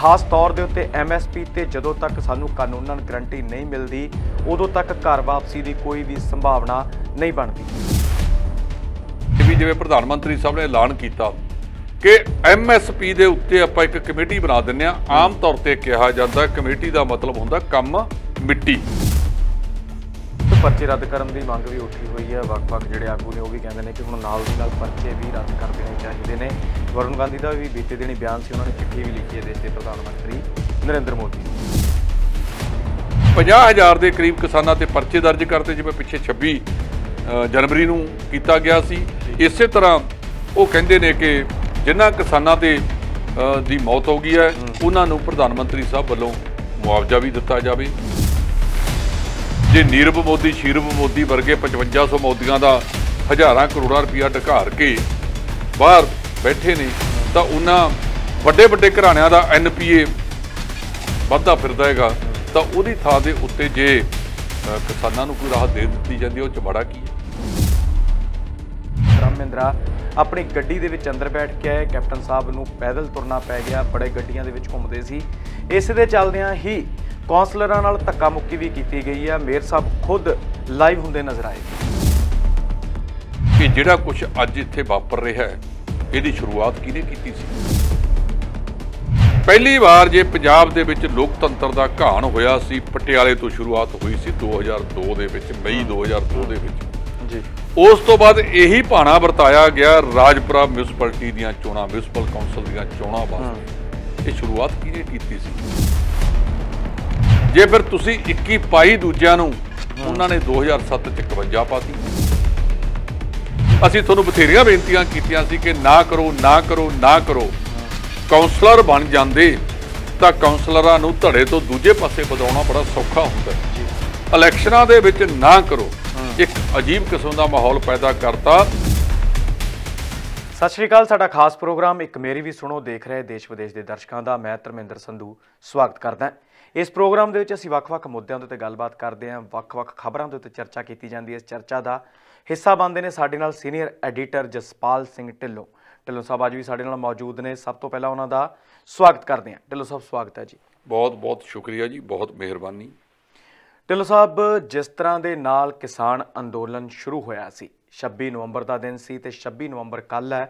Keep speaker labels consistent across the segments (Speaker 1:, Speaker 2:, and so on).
Speaker 1: ਖਾਸ ਤੌਰ ਦੇ ਉੱਤੇ ਐਮਐਸਪੀ ਤੇ ਜਦੋਂ ਤੱਕ ਸਾਨੂੰ ਕਾਨੂੰਨਨ ਗਰੰਟੀ ਨਹੀਂ ਮਿਲਦੀ ਉਦੋਂ ਤੱਕ ਘਰ ਵਾਪਸੀ ਦੀ ਕੋਈ ਵੀ ਸੰਭਾਵਨਾ ਨਹੀਂ ਬਣਦੀ
Speaker 2: ਵੀ ਜਿਵੇਂ ਪ੍ਰਧਾਨ ਮੰਤਰੀ ਸਾਹਿਬ ਨੇ ਐਲਾਨ ਕੀਤਾ ਕਿ ਐਮਐਸਪੀ ਦੇ ਉੱਤੇ ਆਪਾਂ ਇੱਕ ਕਮੇਟੀ ਬਣਾ ਦਿੰਨੇ ਆ ਆਮ ਤੌਰ ਤੇ ਕਿਹਾ ਜਾਂਦਾ ਕਮੇਟੀ ਦਾ ਮਤਲਬ ਹੁੰਦਾ ਕੰਮ ਮਿੱਟੀ
Speaker 1: ਪਰਚੇ ਰੱਦ ਕਰਨ ਦੀ ਮੰਗ ਵੀ ਉੱਠੀ ਹੋਈ ਹੈ ਵੱਖ-ਵੱਖ ਜਿਹੜੇ ਆਗੂ ਨੇ ਉਹ ਵੀ ਕਹਿੰਦੇ ਨੇ ਕਿ ਹੁਣ ਨਾਲ ਦੀ ਨਾਲ ਪਰਚੇ ਵੀ ਰੱਦ ਕਰ ਦੇਣੇ ਚਾਹੀਦੇ ਨੇ ਵਰੁਣ ਗਾਂਧੀ ਦਾ ਵੀ ਬੀਤੇ ਦਿਨੀ ਬਿਆਨ ਸੀ ਉਹਨਾਂ ਨੇ ਚਿੱਠੀ ਵੀ ਲਿਖੀ ਹੈ ਦੇਸ਼ ਦੇ ਪ੍ਰਧਾਨ ਮੰਤਰੀ ਨਰਿੰਦਰ ਮੋਦੀ
Speaker 2: 50000 ਦੇ ਕਰੀਬ ਕਿਸਾਨਾਂ ਤੇ ਪਰਚੇ ਦਰਜ ਕਰਤੇ ਜਿਵੇਂ ਪਿੱਛੇ 26 ਜਨਵਰੀ ਨੂੰ ਕੀਤਾ ਗਿਆ ਸੀ ਇਸੇ ਤਰ੍ਹਾਂ ਉਹ ਕਹਿੰਦੇ ਨੇ ਕਿ ਜਿਨ੍ਹਾਂ ਕਿਸਾਨਾਂ ਦੇ ਦੀ ਮੌਤ ਹੋ ਗਈ ਹੈ ਉਹਨਾਂ ਨੂੰ ਪ੍ਰਧਾਨ ਮੰਤਰੀ ਸਾਹਿਬ ਵੱਲੋਂ ਮੁਆਵਜ਼ਾ ਵੀ ਦਿੱਤਾ ਜਾਵੇ ਜੇ ਨੀਰਵ ਮੋਦੀ ਸ਼ੀਰਵ ਮੋਦੀ ਵਰਗੇ 5500 ਮੋਦੀਆਂ ਦਾ ਹਜ਼ਾਰਾਂ ਕਰੋੜਾਂ ਰੁਪਇਆ ਢਕਾਰ ਕੇ ਬਾਹਰ ਬੈਠੇ ਨੇ ਤਾਂ ਉਹਨਾਂ ਵੱਡੇ ਵੱਡੇ ਘਰਾਣਿਆਂ ਦਾ ਐਨਪੀਏ ਵੱਧਦਾ ਫਿਰਦਾ ਹੈਗਾ ਤਾਂ ਉਹਦੀ ਥਾਂ ਦੇ ਉੱਤੇ ਜੇ ਕਿਸਾਨਾਂ ਨੂੰ ਕੋਈ ਰਾਹਤ ਦੇ ਦਿੱਤੀ ਜਾਂਦੀ ਉਹ ਬੜਾ ਕੀ
Speaker 1: ਹੈ ਰਾਮ ਆਪਣੀ ਗੱਡੀ ਦੇ ਵਿੱਚ ਅੰਦਰ ਬੈਠ ਕੇ ਆਏ ਕੈਪਟਨ ਸਾਹਿਬ ਨੂੰ ਪੈਦਲ ਤੁਰਨਾ ਪੈ ਗਿਆ ਬੜੇ ਗੱਡੀਆਂ ਦੇ ਵਿੱਚ ਘੁੰਮਦੇ ਸੀ ਇਸ ਦੇ ਚੱਲਦਿਆਂ ਹੀ ਕੌਂਸਲਰਾਂ ਨਾਲ ਧੱਕਾ ਮੁੱਕੀ ਵੀ ਕੀਤੀ ਗਈ ਹੈ ਮੇਅਰ ਸਾਹਿਬ ਖੁਦ ਲਾਈਵ ਹੁੰਦੇ ਨਜ਼ਰ ਆਏ
Speaker 2: ਕਿ ਜਿਹੜਾ ਕੁਝ ਅੱਜ ਇੱਥੇ ਵਾਪਰ ਰਿਹਾ ਹੈ ਇਹਦੀ ਸ਼ੁਰੂਆਤ ਕਿਹਨੇ ਕੀਤੀ ਸੀ ਪਹਿਲੀ ਵਾਰ ਜੇ ਪੰਜਾਬ ਦੇ ਵਿੱਚ ਲੋਕਤੰਤਰ ਦਾ ਘਾਣ ਹੋਇਆ ਸੀ ਪਟਿਆਲੇ ਤੋਂ ਸ਼ੁਰੂਆਤ ਹੋਈ ਸੀ 2002 ਦੇ ਵਿੱਚ ਮਈ 2002 ਦੇ ਵਿੱਚ ਜੀ ਉਸ ਤੋਂ ਬਾਅਦ ਇਹੀ ਭਾਣਾ ਵਰਤਾਇਆ ਗਿਆ ਰਾਜਪੁਰਾ ਮਿਊਸਪਲਟੀ ਦੀਆਂ ਚੋਣਾਂ ਮਿਊਨਿਸਪਲ ਕਾਉਂਸਲ ਦੀਆਂ ਚੋਣਾਂ ਵਾਸਤੇ ਇਹ ਸ਼ੁਰੂਆਤ ਕਿਹਨੇ ਕੀਤੀ ਸੀ ਜੇ ਫਿਰ ਤੁਸੀਂ 21 ਪਾਈ ਦੂਜਿਆਂ ਨੂੰ ਉਹਨਾਂ ਨੇ 2007 ਚ 51 ਪਾਤੀ ਅਸੀਂ ਤੁਹਾਨੂੰ ਬਥੇਰੀਆਂ ਬੇਨਤੀਆਂ ਕੀਤੀਆਂ ਸੀ ਕਿ ਨਾ ਕਰੋ ਨਾ ਕਰੋ ਨਾ ਕਰੋ ਕਾਉਂਸਲਰ ਬਣ ਜਾਂਦੇ ਤਾਂ ਕਾਉਂਸਲਰਾਂ ਨੂੰ ਧੜੇ ਤੋਂ ਦੂਜੇ ਪਾਸੇ ਵਧਾਉਣਾ ਬੜਾ ਸੌਖਾ ਹੁੰਦਾ ਹੈ
Speaker 1: ਇਲੈਕਸ਼ਨਾਂ ਦੇ ਵਿੱਚ ਨਾ ਕਰੋ ਇੱਕ ਅਜੀਬ ਕਿਸਮ ਦਾ ਮਾਹੌਲ ਪੈਦਾ ਕਰਤਾ ਸਤਿ ਸ਼੍ਰੀ ਅਕਾਲ ਸਾਡਾ ਖਾਸ ਪ੍ਰੋਗਰਾਮ ਇੱਕ ਮੇਰੀ ਵੀ ਸੁਣੋ ਦੇਖ ਰਹੇ ਦੇਸ਼ ਵਿਦੇਸ਼ ਦੇ ਦਰਸ਼ਕਾਂ ਦਾ ਮੈਂ ਧਰਮਿੰਦਰ ਸੰਧੂ ਸਵਾਗਤ ਕਰਦਾ ਹਾਂ ਇਸ ਪ੍ਰੋਗਰਾਮ ਦੇ ਵਿੱਚ ਅਸੀਂ ਵੱਖ-ਵੱਖ ਮੁੱਦਿਆਂ ਦੇ ਉੱਤੇ ਗੱਲਬਾਤ ਕਰਦੇ ਹਾਂ ਵੱਖ-ਵੱਖ ਖਬਰਾਂ ਦੇ ਉੱਤੇ ਚਰਚਾ ਕੀਤੀ ਜਾਂਦੀ ਹੈ ਇਸ ਚਰਚਾ ਦਾ ਹਿੱਸਾ ਬਣਦੇ ਨੇ ਸਾਡੇ ਨਾਲ ਸੀਨੀਅਰ ਐਡੀਟਰ ਜਸਪਾਲ ਸਿੰਘ ਢਿੱਲੋਂ ਢਿੱਲੋਂ ਸਾਹਿਬ ਅੱਜ ਵੀ ਸਾਡੇ ਨਾਲ ਮੌਜੂਦ ਨੇ ਸਭ ਤੋਂ ਪਹਿਲਾਂ ਉਹਨਾਂ ਦਾ ਸਵਾਗਤ ਕਰਦੇ ਹਾਂ ਢਿੱਲੋਂ ਸਾਹਿਬ ਸਵਾਗਤ ਹੈ ਜੀ ਬਹੁਤ ਬਹੁਤ ਸ਼ੁਕਰੀਆ ਜੀ ਬਹੁਤ ਮਿਹਰਬਾਨੀ ਢਿੱਲੋਂ ਸਾਹਿਬ ਜਿਸ ਤਰ੍ਹਾਂ ਦੇ ਨਾਲ ਕਿਸਾਨ ਅੰਦੋਲਨ ਸ਼ੁਰੂ ਹੋਇਆ ਸੀ 26 ਨਵੰਬਰ ਦਾ ਦਿਨ ਸੀ ਤੇ 26 ਨਵੰਬਰ ਕੱਲ ਹੈ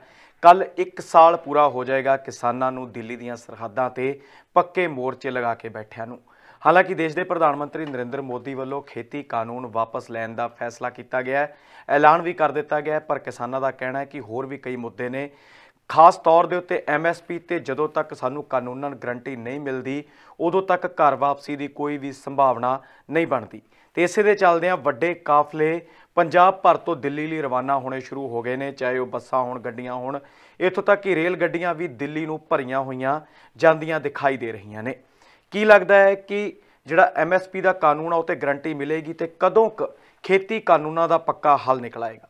Speaker 1: ਕੱਲ 1 ਸਾਲ ਪੂਰਾ ਹੋ ਜਾਏਗਾ ਕਿਸਾਨਾਂ ਨੂੰ ਦਿੱਲੀ ਦੀਆਂ ਸਰਹੱਦਾਂ ਤੇ ਪੱਕੇ ਮੋਰਚੇ ਲਗਾ ਕੇ ਬੈਠਿਆਂ ਨੂੰ ਹਾਲਾਂਕਿ ਦੇਸ਼ ਦੇ ਪ੍ਰਧਾਨ ਮੰਤਰੀ ਨਰਿੰਦਰ ਮੋਦੀ ਵੱਲੋਂ ਖੇਤੀ ਕਾਨੂੰਨ ਵਾਪਸ ਲੈਣ ਦਾ ਫੈਸਲਾ ਕੀਤਾ ਗਿਆ ਹੈ ਐਲਾਨ ਵੀ ਕਰ ਦਿੱਤਾ ਗਿਆ ਹੈ ਪਰ ਕਿਸਾਨਾਂ ਦਾ ਕਹਿਣਾ ਹੈ ਕਿ ਹੋਰ ਵੀ ਕਈ ਮੁੱਦੇ ਨੇ ਖਾਸ ਤੌਰ ਦੇ ਉੱਤੇ ਐਮਐਸਪੀ ਤੇ ਜਦੋਂ ਤੱਕ ਸਾਨੂੰ ਕਾਨੂੰਨਨ ਗਰੰਟੀ ਨਹੀਂ ਮਿਲਦੀ ਉਦੋਂ ਤੱਕ ਘਰ ਵਾਪਸੀ ਦੀ ਕੋਈ ਵੀ ਸੰਭਾਵਨਾ ਨਹੀਂ ਬਣਦੀ ਤੇ ਇਸੇ ਦੇ ਚੱਲਦਿਆਂ ਵੱਡੇ ਕਾਫਲੇ ਪੰਜਾਬ ਭਰ ਤੋਂ ਦਿੱਲੀ ਲਈ ਰਵਾਨਾ ਹੋਣੇ ਸ਼ੁਰੂ ਹੋ ਗਏ ਨੇ ਚਾਹੇ ਉਹ ਬੱਸਾਂ ਹੋਣ ਗੱਡੀਆਂ ਹੋਣ ਇੱਥੋਂ ਤੱਕ ਕਿ ਰੇਲ ਗੱਡੀਆਂ ਵੀ ਦਿੱਲੀ ਨੂੰ ਭਰੀਆਂ ਹੋਈਆਂ ਜਾਂਦੀਆਂ ਦਿਖਾਈ ਦੇ ਰਹੀਆਂ ਨੇ ਕੀ ਲੱਗਦਾ ਹੈ ਕਿ ਜਿਹੜਾ ਐਮਐਸਪੀ ਦਾ ਕਾਨੂੰਨ ਆ ਤੇ ਗਰੰਟੀ ਮਿਲੇਗੀ ਤੇ ਕਦੋਂ ਖੇਤੀ ਕਾਨੂੰਨਾਂ ਦਾ ਪੱਕਾ ਹੱਲ ਨਿਕਲਾਏਗਾ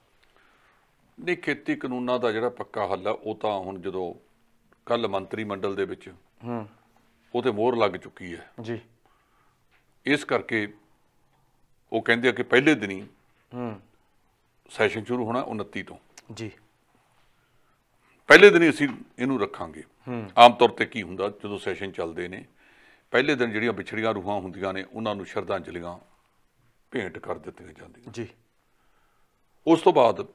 Speaker 1: ਨੇ ਨਹੀਂ ਖੇਤੀ
Speaker 2: ਕਾਨੂੰਨਾਂ ਦਾ ਜਿਹੜਾ ਪੱਕਾ ਹੱਲ ਆ ਉਹ ਤਾਂ ਹੁਣ ਜਦੋਂ ਕੱਲ ਮੰਤਰੀ ਮੰਡਲ ਦੇ ਵਿੱਚ ਹੂੰ ਉਹ ਤੇ ਮੋਹਰ ਲੱਗ ਚੁੱਕੀ ਹੈ ਜੀ ਇਸ ਕਰਕੇ ਉਹ ਕਹਿੰਦੇ ਆ ਕਿ ਪਹਿਲੇ ਦਿਨ ਹੀ ਹੂੰ ਸੈਸ਼ਨ ਸ਼ੁਰੂ ਹੋਣਾ 29 ਤੋਂ ਜੀ ਪਹਿਲੇ ਦਿਨ ਹੀ ਅਸੀਂ ਇਹਨੂੰ ਰੱਖਾਂਗੇ ਆਮ ਤੌਰ ਤੇ ਕੀ ਹੁੰਦਾ ਜਦੋਂ ਸੈਸ਼ਨ ਚੱਲਦੇ ਨੇ ਪਹਿਲੇ ਦਿਨ ਜਿਹੜੀਆਂ ਵਿਛੜੀਆਂ ਰੂਹਾਂ ਹੁੰਦੀਆਂ ਨੇ ਉਹਨਾਂ ਨੂੰ ਸ਼ਰਧਾਂਜਲੀਆਂ ਭੇਂਟ ਕਰ ਦਿੱਤੀਆਂ ਜਾਂਦੀਆਂ ਜੀ ਉਸ ਤੋਂ ਬਾਅਦ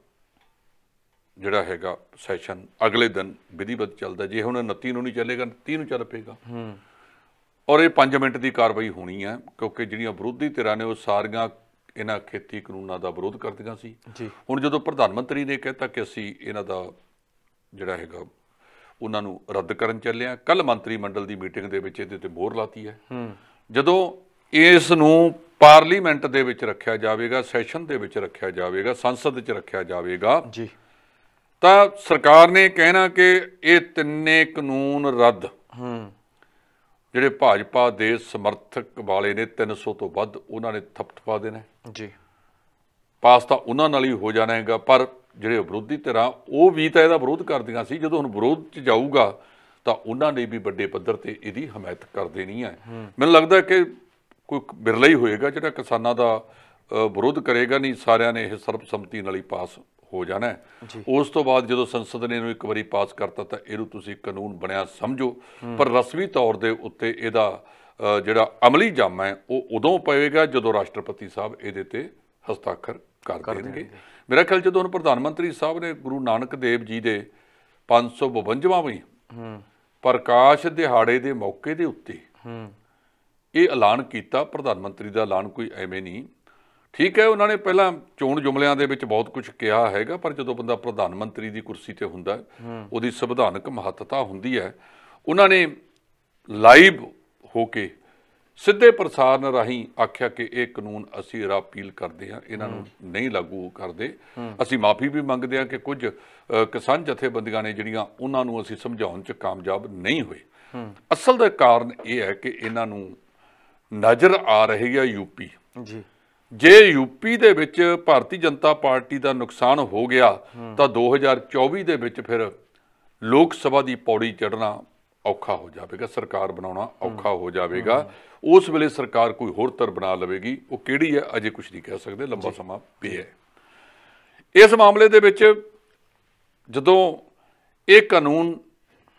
Speaker 2: ਜਿਹੜਾ ਹੈਗਾ ਸੈਸ਼ਨ ਅਗਲੇ ਦਿਨ ਵਿਧੀਵਤ ਚੱਲਦਾ ਜੇ ਹੁਣ 29 ਨੂੰ ਨਹੀਂ ਚੱਲੇਗਾ 30 ਨੂੰ ਚੱਲ ਪਏਗਾ ਹੂੰ ਔਰ ਇਹ 5 ਮਿੰਟ ਦੀ ਕਾਰਵਾਈ ਹੋਣੀ ਹੈ ਕਿਉਂਕਿ ਜਿਹੜੀਆਂ ਵਿਰੋਧੀ ਧਿਰਾਂ ਨੇ ਉਹ ਸਾਰੀਆਂ ਇਹਨਾਂ ਖੇਤੀ ਕਾਨੂੰਨਾਂ ਦਾ ਵਿਰੋਧ ਕਰਦੀਆਂ ਸੀ ਹੁਣ ਜਦੋਂ ਪ੍ਰਧਾਨ ਮੰਤਰੀ ਨੇ ਕਹਿਤਾ ਕਿ ਅਸੀਂ ਇਹਨਾਂ ਦਾ ਜਿਹੜਾ ਹੈਗਾ ਉਹਨਾਂ ਨੂੰ ਰੱਦ ਕਰਨ ਚੱਲਿਆ ਕੱਲ ਮੰਤਰੀ ਮੰਡਲ ਦੀ ਮੀਟਿੰਗ ਦੇ ਵਿੱਚ ਇਹਦੇ ਤੇ ਮੋਹਰ ਲਾਤੀ ਹੈ ਜਦੋਂ ਇਸ ਨੂੰ ਪਾਰਲੀਮੈਂਟ ਦੇ ਵਿੱਚ ਰੱਖਿਆ ਜਾਵੇਗਾ ਸੈਸ਼ਨ ਦੇ ਵਿੱਚ ਰੱਖਿਆ ਜਾਵੇਗਾ ਸੰਸਦ 'ਚ ਰੱਖਿਆ ਜਾਵੇਗਾ ਜੀ ਤਾਂ ਸਰਕਾਰ ਨੇ ਕਹਿਣਾ ਕਿ ਇਹ ਤਿੰਨੇ ਕਾਨੂੰਨ ਰੱਦ ਹੂੰ ਜਿਹੜੇ ਭਾਜਪਾ ਦੇ ਸਮਰਥਕ ਵਾਲੇ ਨੇ 300 ਤੋਂ ਵੱਧ ਉਹਨਾਂ ਨੇ ਥਪਥਪਾ ਦੇਣਾ ਜੀ ਪਾਸ ਤਾਂ ਉਹਨਾਂ ਨਾਲ ਹੀ ਹੋ ਜਾਣਾ ਹੈਗਾ ਪਰ ਜਿਹੜੇ ਵਿਰੋਧੀ ਧਿਰਾਂ ਉਹ ਵੀ ਤਾਂ ਇਹਦਾ ਵਿਰੋਧ ਕਰਦੀਆਂ ਸੀ ਜਦੋਂ ਹੁਣ ਵਿਰੋਧ 'ਚ ਜਾਊਗਾ ਤਾਂ ਉਹਨਾਂ ਨੇ ਵੀ ਵੱਡੇ ਪੱਧਰ ਤੇ ਇਹਦੀ ਹਮਾਇਤ ਕਰ ਦੇਣੀ ਹੈ ਮੈਨੂੰ ਲੱਗਦਾ ਕਿ ਕੋਈ ਬਿਰਲਾ ਹੀ ਹੋਏਗਾ ਜਿਹੜਾ ਕਿਸਾਨਾਂ ਦਾ ਵਿਰੋਧ ਕਰੇਗਾ ਨਹੀਂ ਸਾਰਿਆਂ ਨੇ ਇਹ ਸਰਬਸੰਮਤੀ ਨਾਲ ਹੀ ਪਾਸ ਹੋ ਜਾਣਾ ਉਸ ਤੋਂ ਬਾਅਦ ਜਦੋਂ ਸੰਸਦ ਨੇ ਇਹਨੂੰ ਇੱਕ ਵਾਰੀ ਪਾਸ ਕਰਤਾ ਤਾਂ ਇਹਨੂੰ ਤੁਸੀਂ ਕਾਨੂੰਨ ਬਣਿਆ ਸਮਝੋ ਪਰ ਰਸਮੀ ਤੌਰ ਦੇ ਉੱਤੇ ਇਹਦਾ ਜਿਹੜਾ ਅਮਲੀ ਜਾਮਾ ਹੈ ਉਹ ਉਦੋਂ ਪਵੇਗਾ ਜਦੋਂ ਰਾਸ਼ਟਰਪਤੀ ਸਾਹਿਬ ਇਹਦੇ ਤੇ ਹਸਤਾਖਰ ਕਰ ਦੇਣਗੇ ਮੇਰਾ ਖਿਆਲ ਜਦੋਂ ਪ੍ਰਧਾਨ ਮੰਤਰੀ ਸਾਹਿਬ ਨੇ ਗੁਰੂ ਨਾਨਕ ਦੇਵ ਜੀ ਦੇ 552ਵਾਂ ਪ੍ਰਕਾਸ਼ ਦਿਹਾੜੇ ਦੇ ਮੌਕੇ ਦੇ ਉੱਤੇ ਇਹ ਐਲਾਨ ਕੀਤਾ ਪ੍ਰਧਾਨ ਮੰਤਰੀ ਦਾ ਐਲਾਨ ਕੋਈ ਐਵੇਂ ਨਹੀਂ ਠੀਕ ਹੈ ਉਹਨਾਂ ਨੇ ਪਹਿਲਾਂ ਚੋਣ ਜੁਮਲਿਆਂ ਦੇ ਵਿੱਚ ਬਹੁਤ ਕੁਝ ਕਿਹਾ ਹੈਗਾ ਪਰ ਜਦੋਂ ਬੰਦਾ ਪ੍ਰਧਾਨ ਮੰਤਰੀ ਦੀ ਕੁਰਸੀ ਤੇ ਹੁੰਦਾ ਉਹਦੀ ਸੰਵਿਧਾਨਕ ਮਹੱਤਤਾ ਹੁੰਦੀ ਹੈ ਉਹਨਾਂ ਨੇ ਲਾਈਵ ਹੋ ਕੇ ਸਿੱਧੇ ਪ੍ਰਸਾਰਣ ਰਾਹੀਂ ਆਖਿਆ ਕਿ ਇਹ ਕਾਨੂੰਨ ਅਸੀਂ ਰਾਪੀਲ ਕਰਦੇ ਹਾਂ ਇਹਨਾਂ ਨੂੰ ਨਹੀਂ ਲਾਗੂ ਕਰਦੇ ਅਸੀਂ ਮਾਫੀ ਵੀ ਮੰਗਦੇ ਹਾਂ ਕਿ ਕੁਝ ਕਿਸਾਨ ਜਥੇਬੰਦੀਆਂ ਨੇ ਜਿਹੜੀਆਂ ਉਹਨਾਂ ਨੂੰ ਅਸੀਂ ਸਮਝਾਉਣ 'ਚ ਕਾਮਯਾਬ ਨਹੀਂ ਹੋਏ ਅਸਲ ਦਾ ਕਾਰਨ ਇਹ ਹੈ ਕਿ ਇਹਨਾਂ ਨੂੰ ਨਜ਼ਰ ਆ ਰਹੀ ਹੈ ਯੂਪੀ ਜੀ ਜੇ ਯੂਪੀ ਦੇ ਵਿੱਚ ਭਾਰਤੀ ਜਨਤਾ ਪਾਰਟੀ ਦਾ ਨੁਕਸਾਨ ਹੋ ਗਿਆ ਤਾਂ 2024 ਦੇ ਵਿੱਚ ਫਿਰ ਲੋਕ ਸਭਾ ਦੀ ਪੌੜੀ ਚੜਨਾ ਔਖਾ ਹੋ ਜਾਵੇਗਾ ਸਰਕਾਰ ਬਣਾਉਣਾ ਔਖਾ ਹੋ ਜਾਵੇਗਾ ਉਸ ਵੇਲੇ ਸਰਕਾਰ ਕੋਈ ਹੋਰ ਤਰ ਬਣਾ ਲਵੇਗੀ ਉਹ ਕਿਹੜੀ ਹੈ ਅਜੇ ਕੁਝ ਨਹੀਂ ਕਹਿ ਸਕਦੇ ਲੰਬਾ ਸਮਾਂ ਪਿਆ ਹੈ ਇਸ ਮਾਮਲੇ ਦੇ ਵਿੱਚ ਜਦੋਂ ਇਹ ਕਾਨੂੰਨ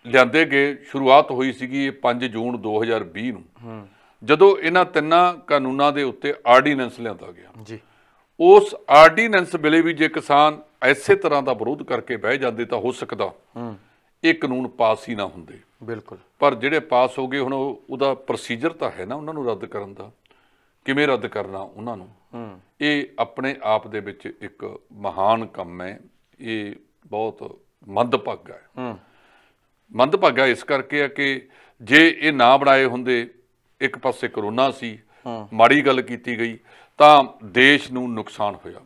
Speaker 2: ਲਿਆਂਦੇ ਗਏ ਸ਼ੁਰੂਆਤ ਹੋਈ ਸੀਗੀ 5 ਜੂਨ 2020 ਨੂੰ ਜਦੋਂ ਇਹਨਾਂ ਤਿੰਨਾਂ ਕਾਨੂੰਨਾਂ ਦੇ ਉੱਤੇ ਆਰਡੀਨੈਂਸ ਲਿਆਂਦਾ ਗਿਆ ਜੀ ਉਸ ਆਰਡੀਨੈਂਸ ਵੇਲੇ ਵੀ ਜੇ ਕਿਸਾਨ ਐਸੇ ਤਰ੍ਹਾਂ ਦਾ ਵਿਰੋਧ ਕਰਕੇ ਬਹਿ ਜਾਂਦੇ ਤਾਂ ਹੋ ਸਕਦਾ ਹੂੰ ਇਹ ਕਾਨੂੰਨ ਪਾਸ ਹੀ ਨਾ ਹੁੰਦੇ ਬਿਲਕੁਲ ਪਰ ਜਿਹੜੇ ਪਾਸ ਹੋ ਗਏ ਹੁਣ ਉਹਦਾ ਪ੍ਰੋਸੀਜਰ ਤਾਂ ਹੈ ਨਾ ਉਹਨਾਂ ਨੂੰ ਰੱਦ ਕਰਨ ਦਾ ਕਿਵੇਂ ਰੱਦ ਕਰਨਾ ਉਹਨਾਂ ਨੂੰ ਹੂੰ ਇਹ ਆਪਣੇ ਆਪ ਦੇ ਵਿੱਚ ਇੱਕ ਮਹਾਨ ਕੰਮ ਹੈ ਇਹ ਬਹੁਤ ਮੰਦਭਾਗਾ ਹੈ ਹੂੰ ਮੰਦਭਾਗਾ ਇਸ ਕਰਕੇ ਹੈ ਕਿ ਜੇ ਇਹ ਨਾ ਬਣਾਏ ਹੁੰਦੇ ਇੱਕ ਪਾਸੇ ਕਰੋਨਾ ਸੀ ਮਾੜੀ ਗੱਲ ਕੀਤੀ ਗਈ ਤਾਂ ਦੇਸ਼ ਨੂੰ ਨੁਕਸਾਨ ਹੋਇਆ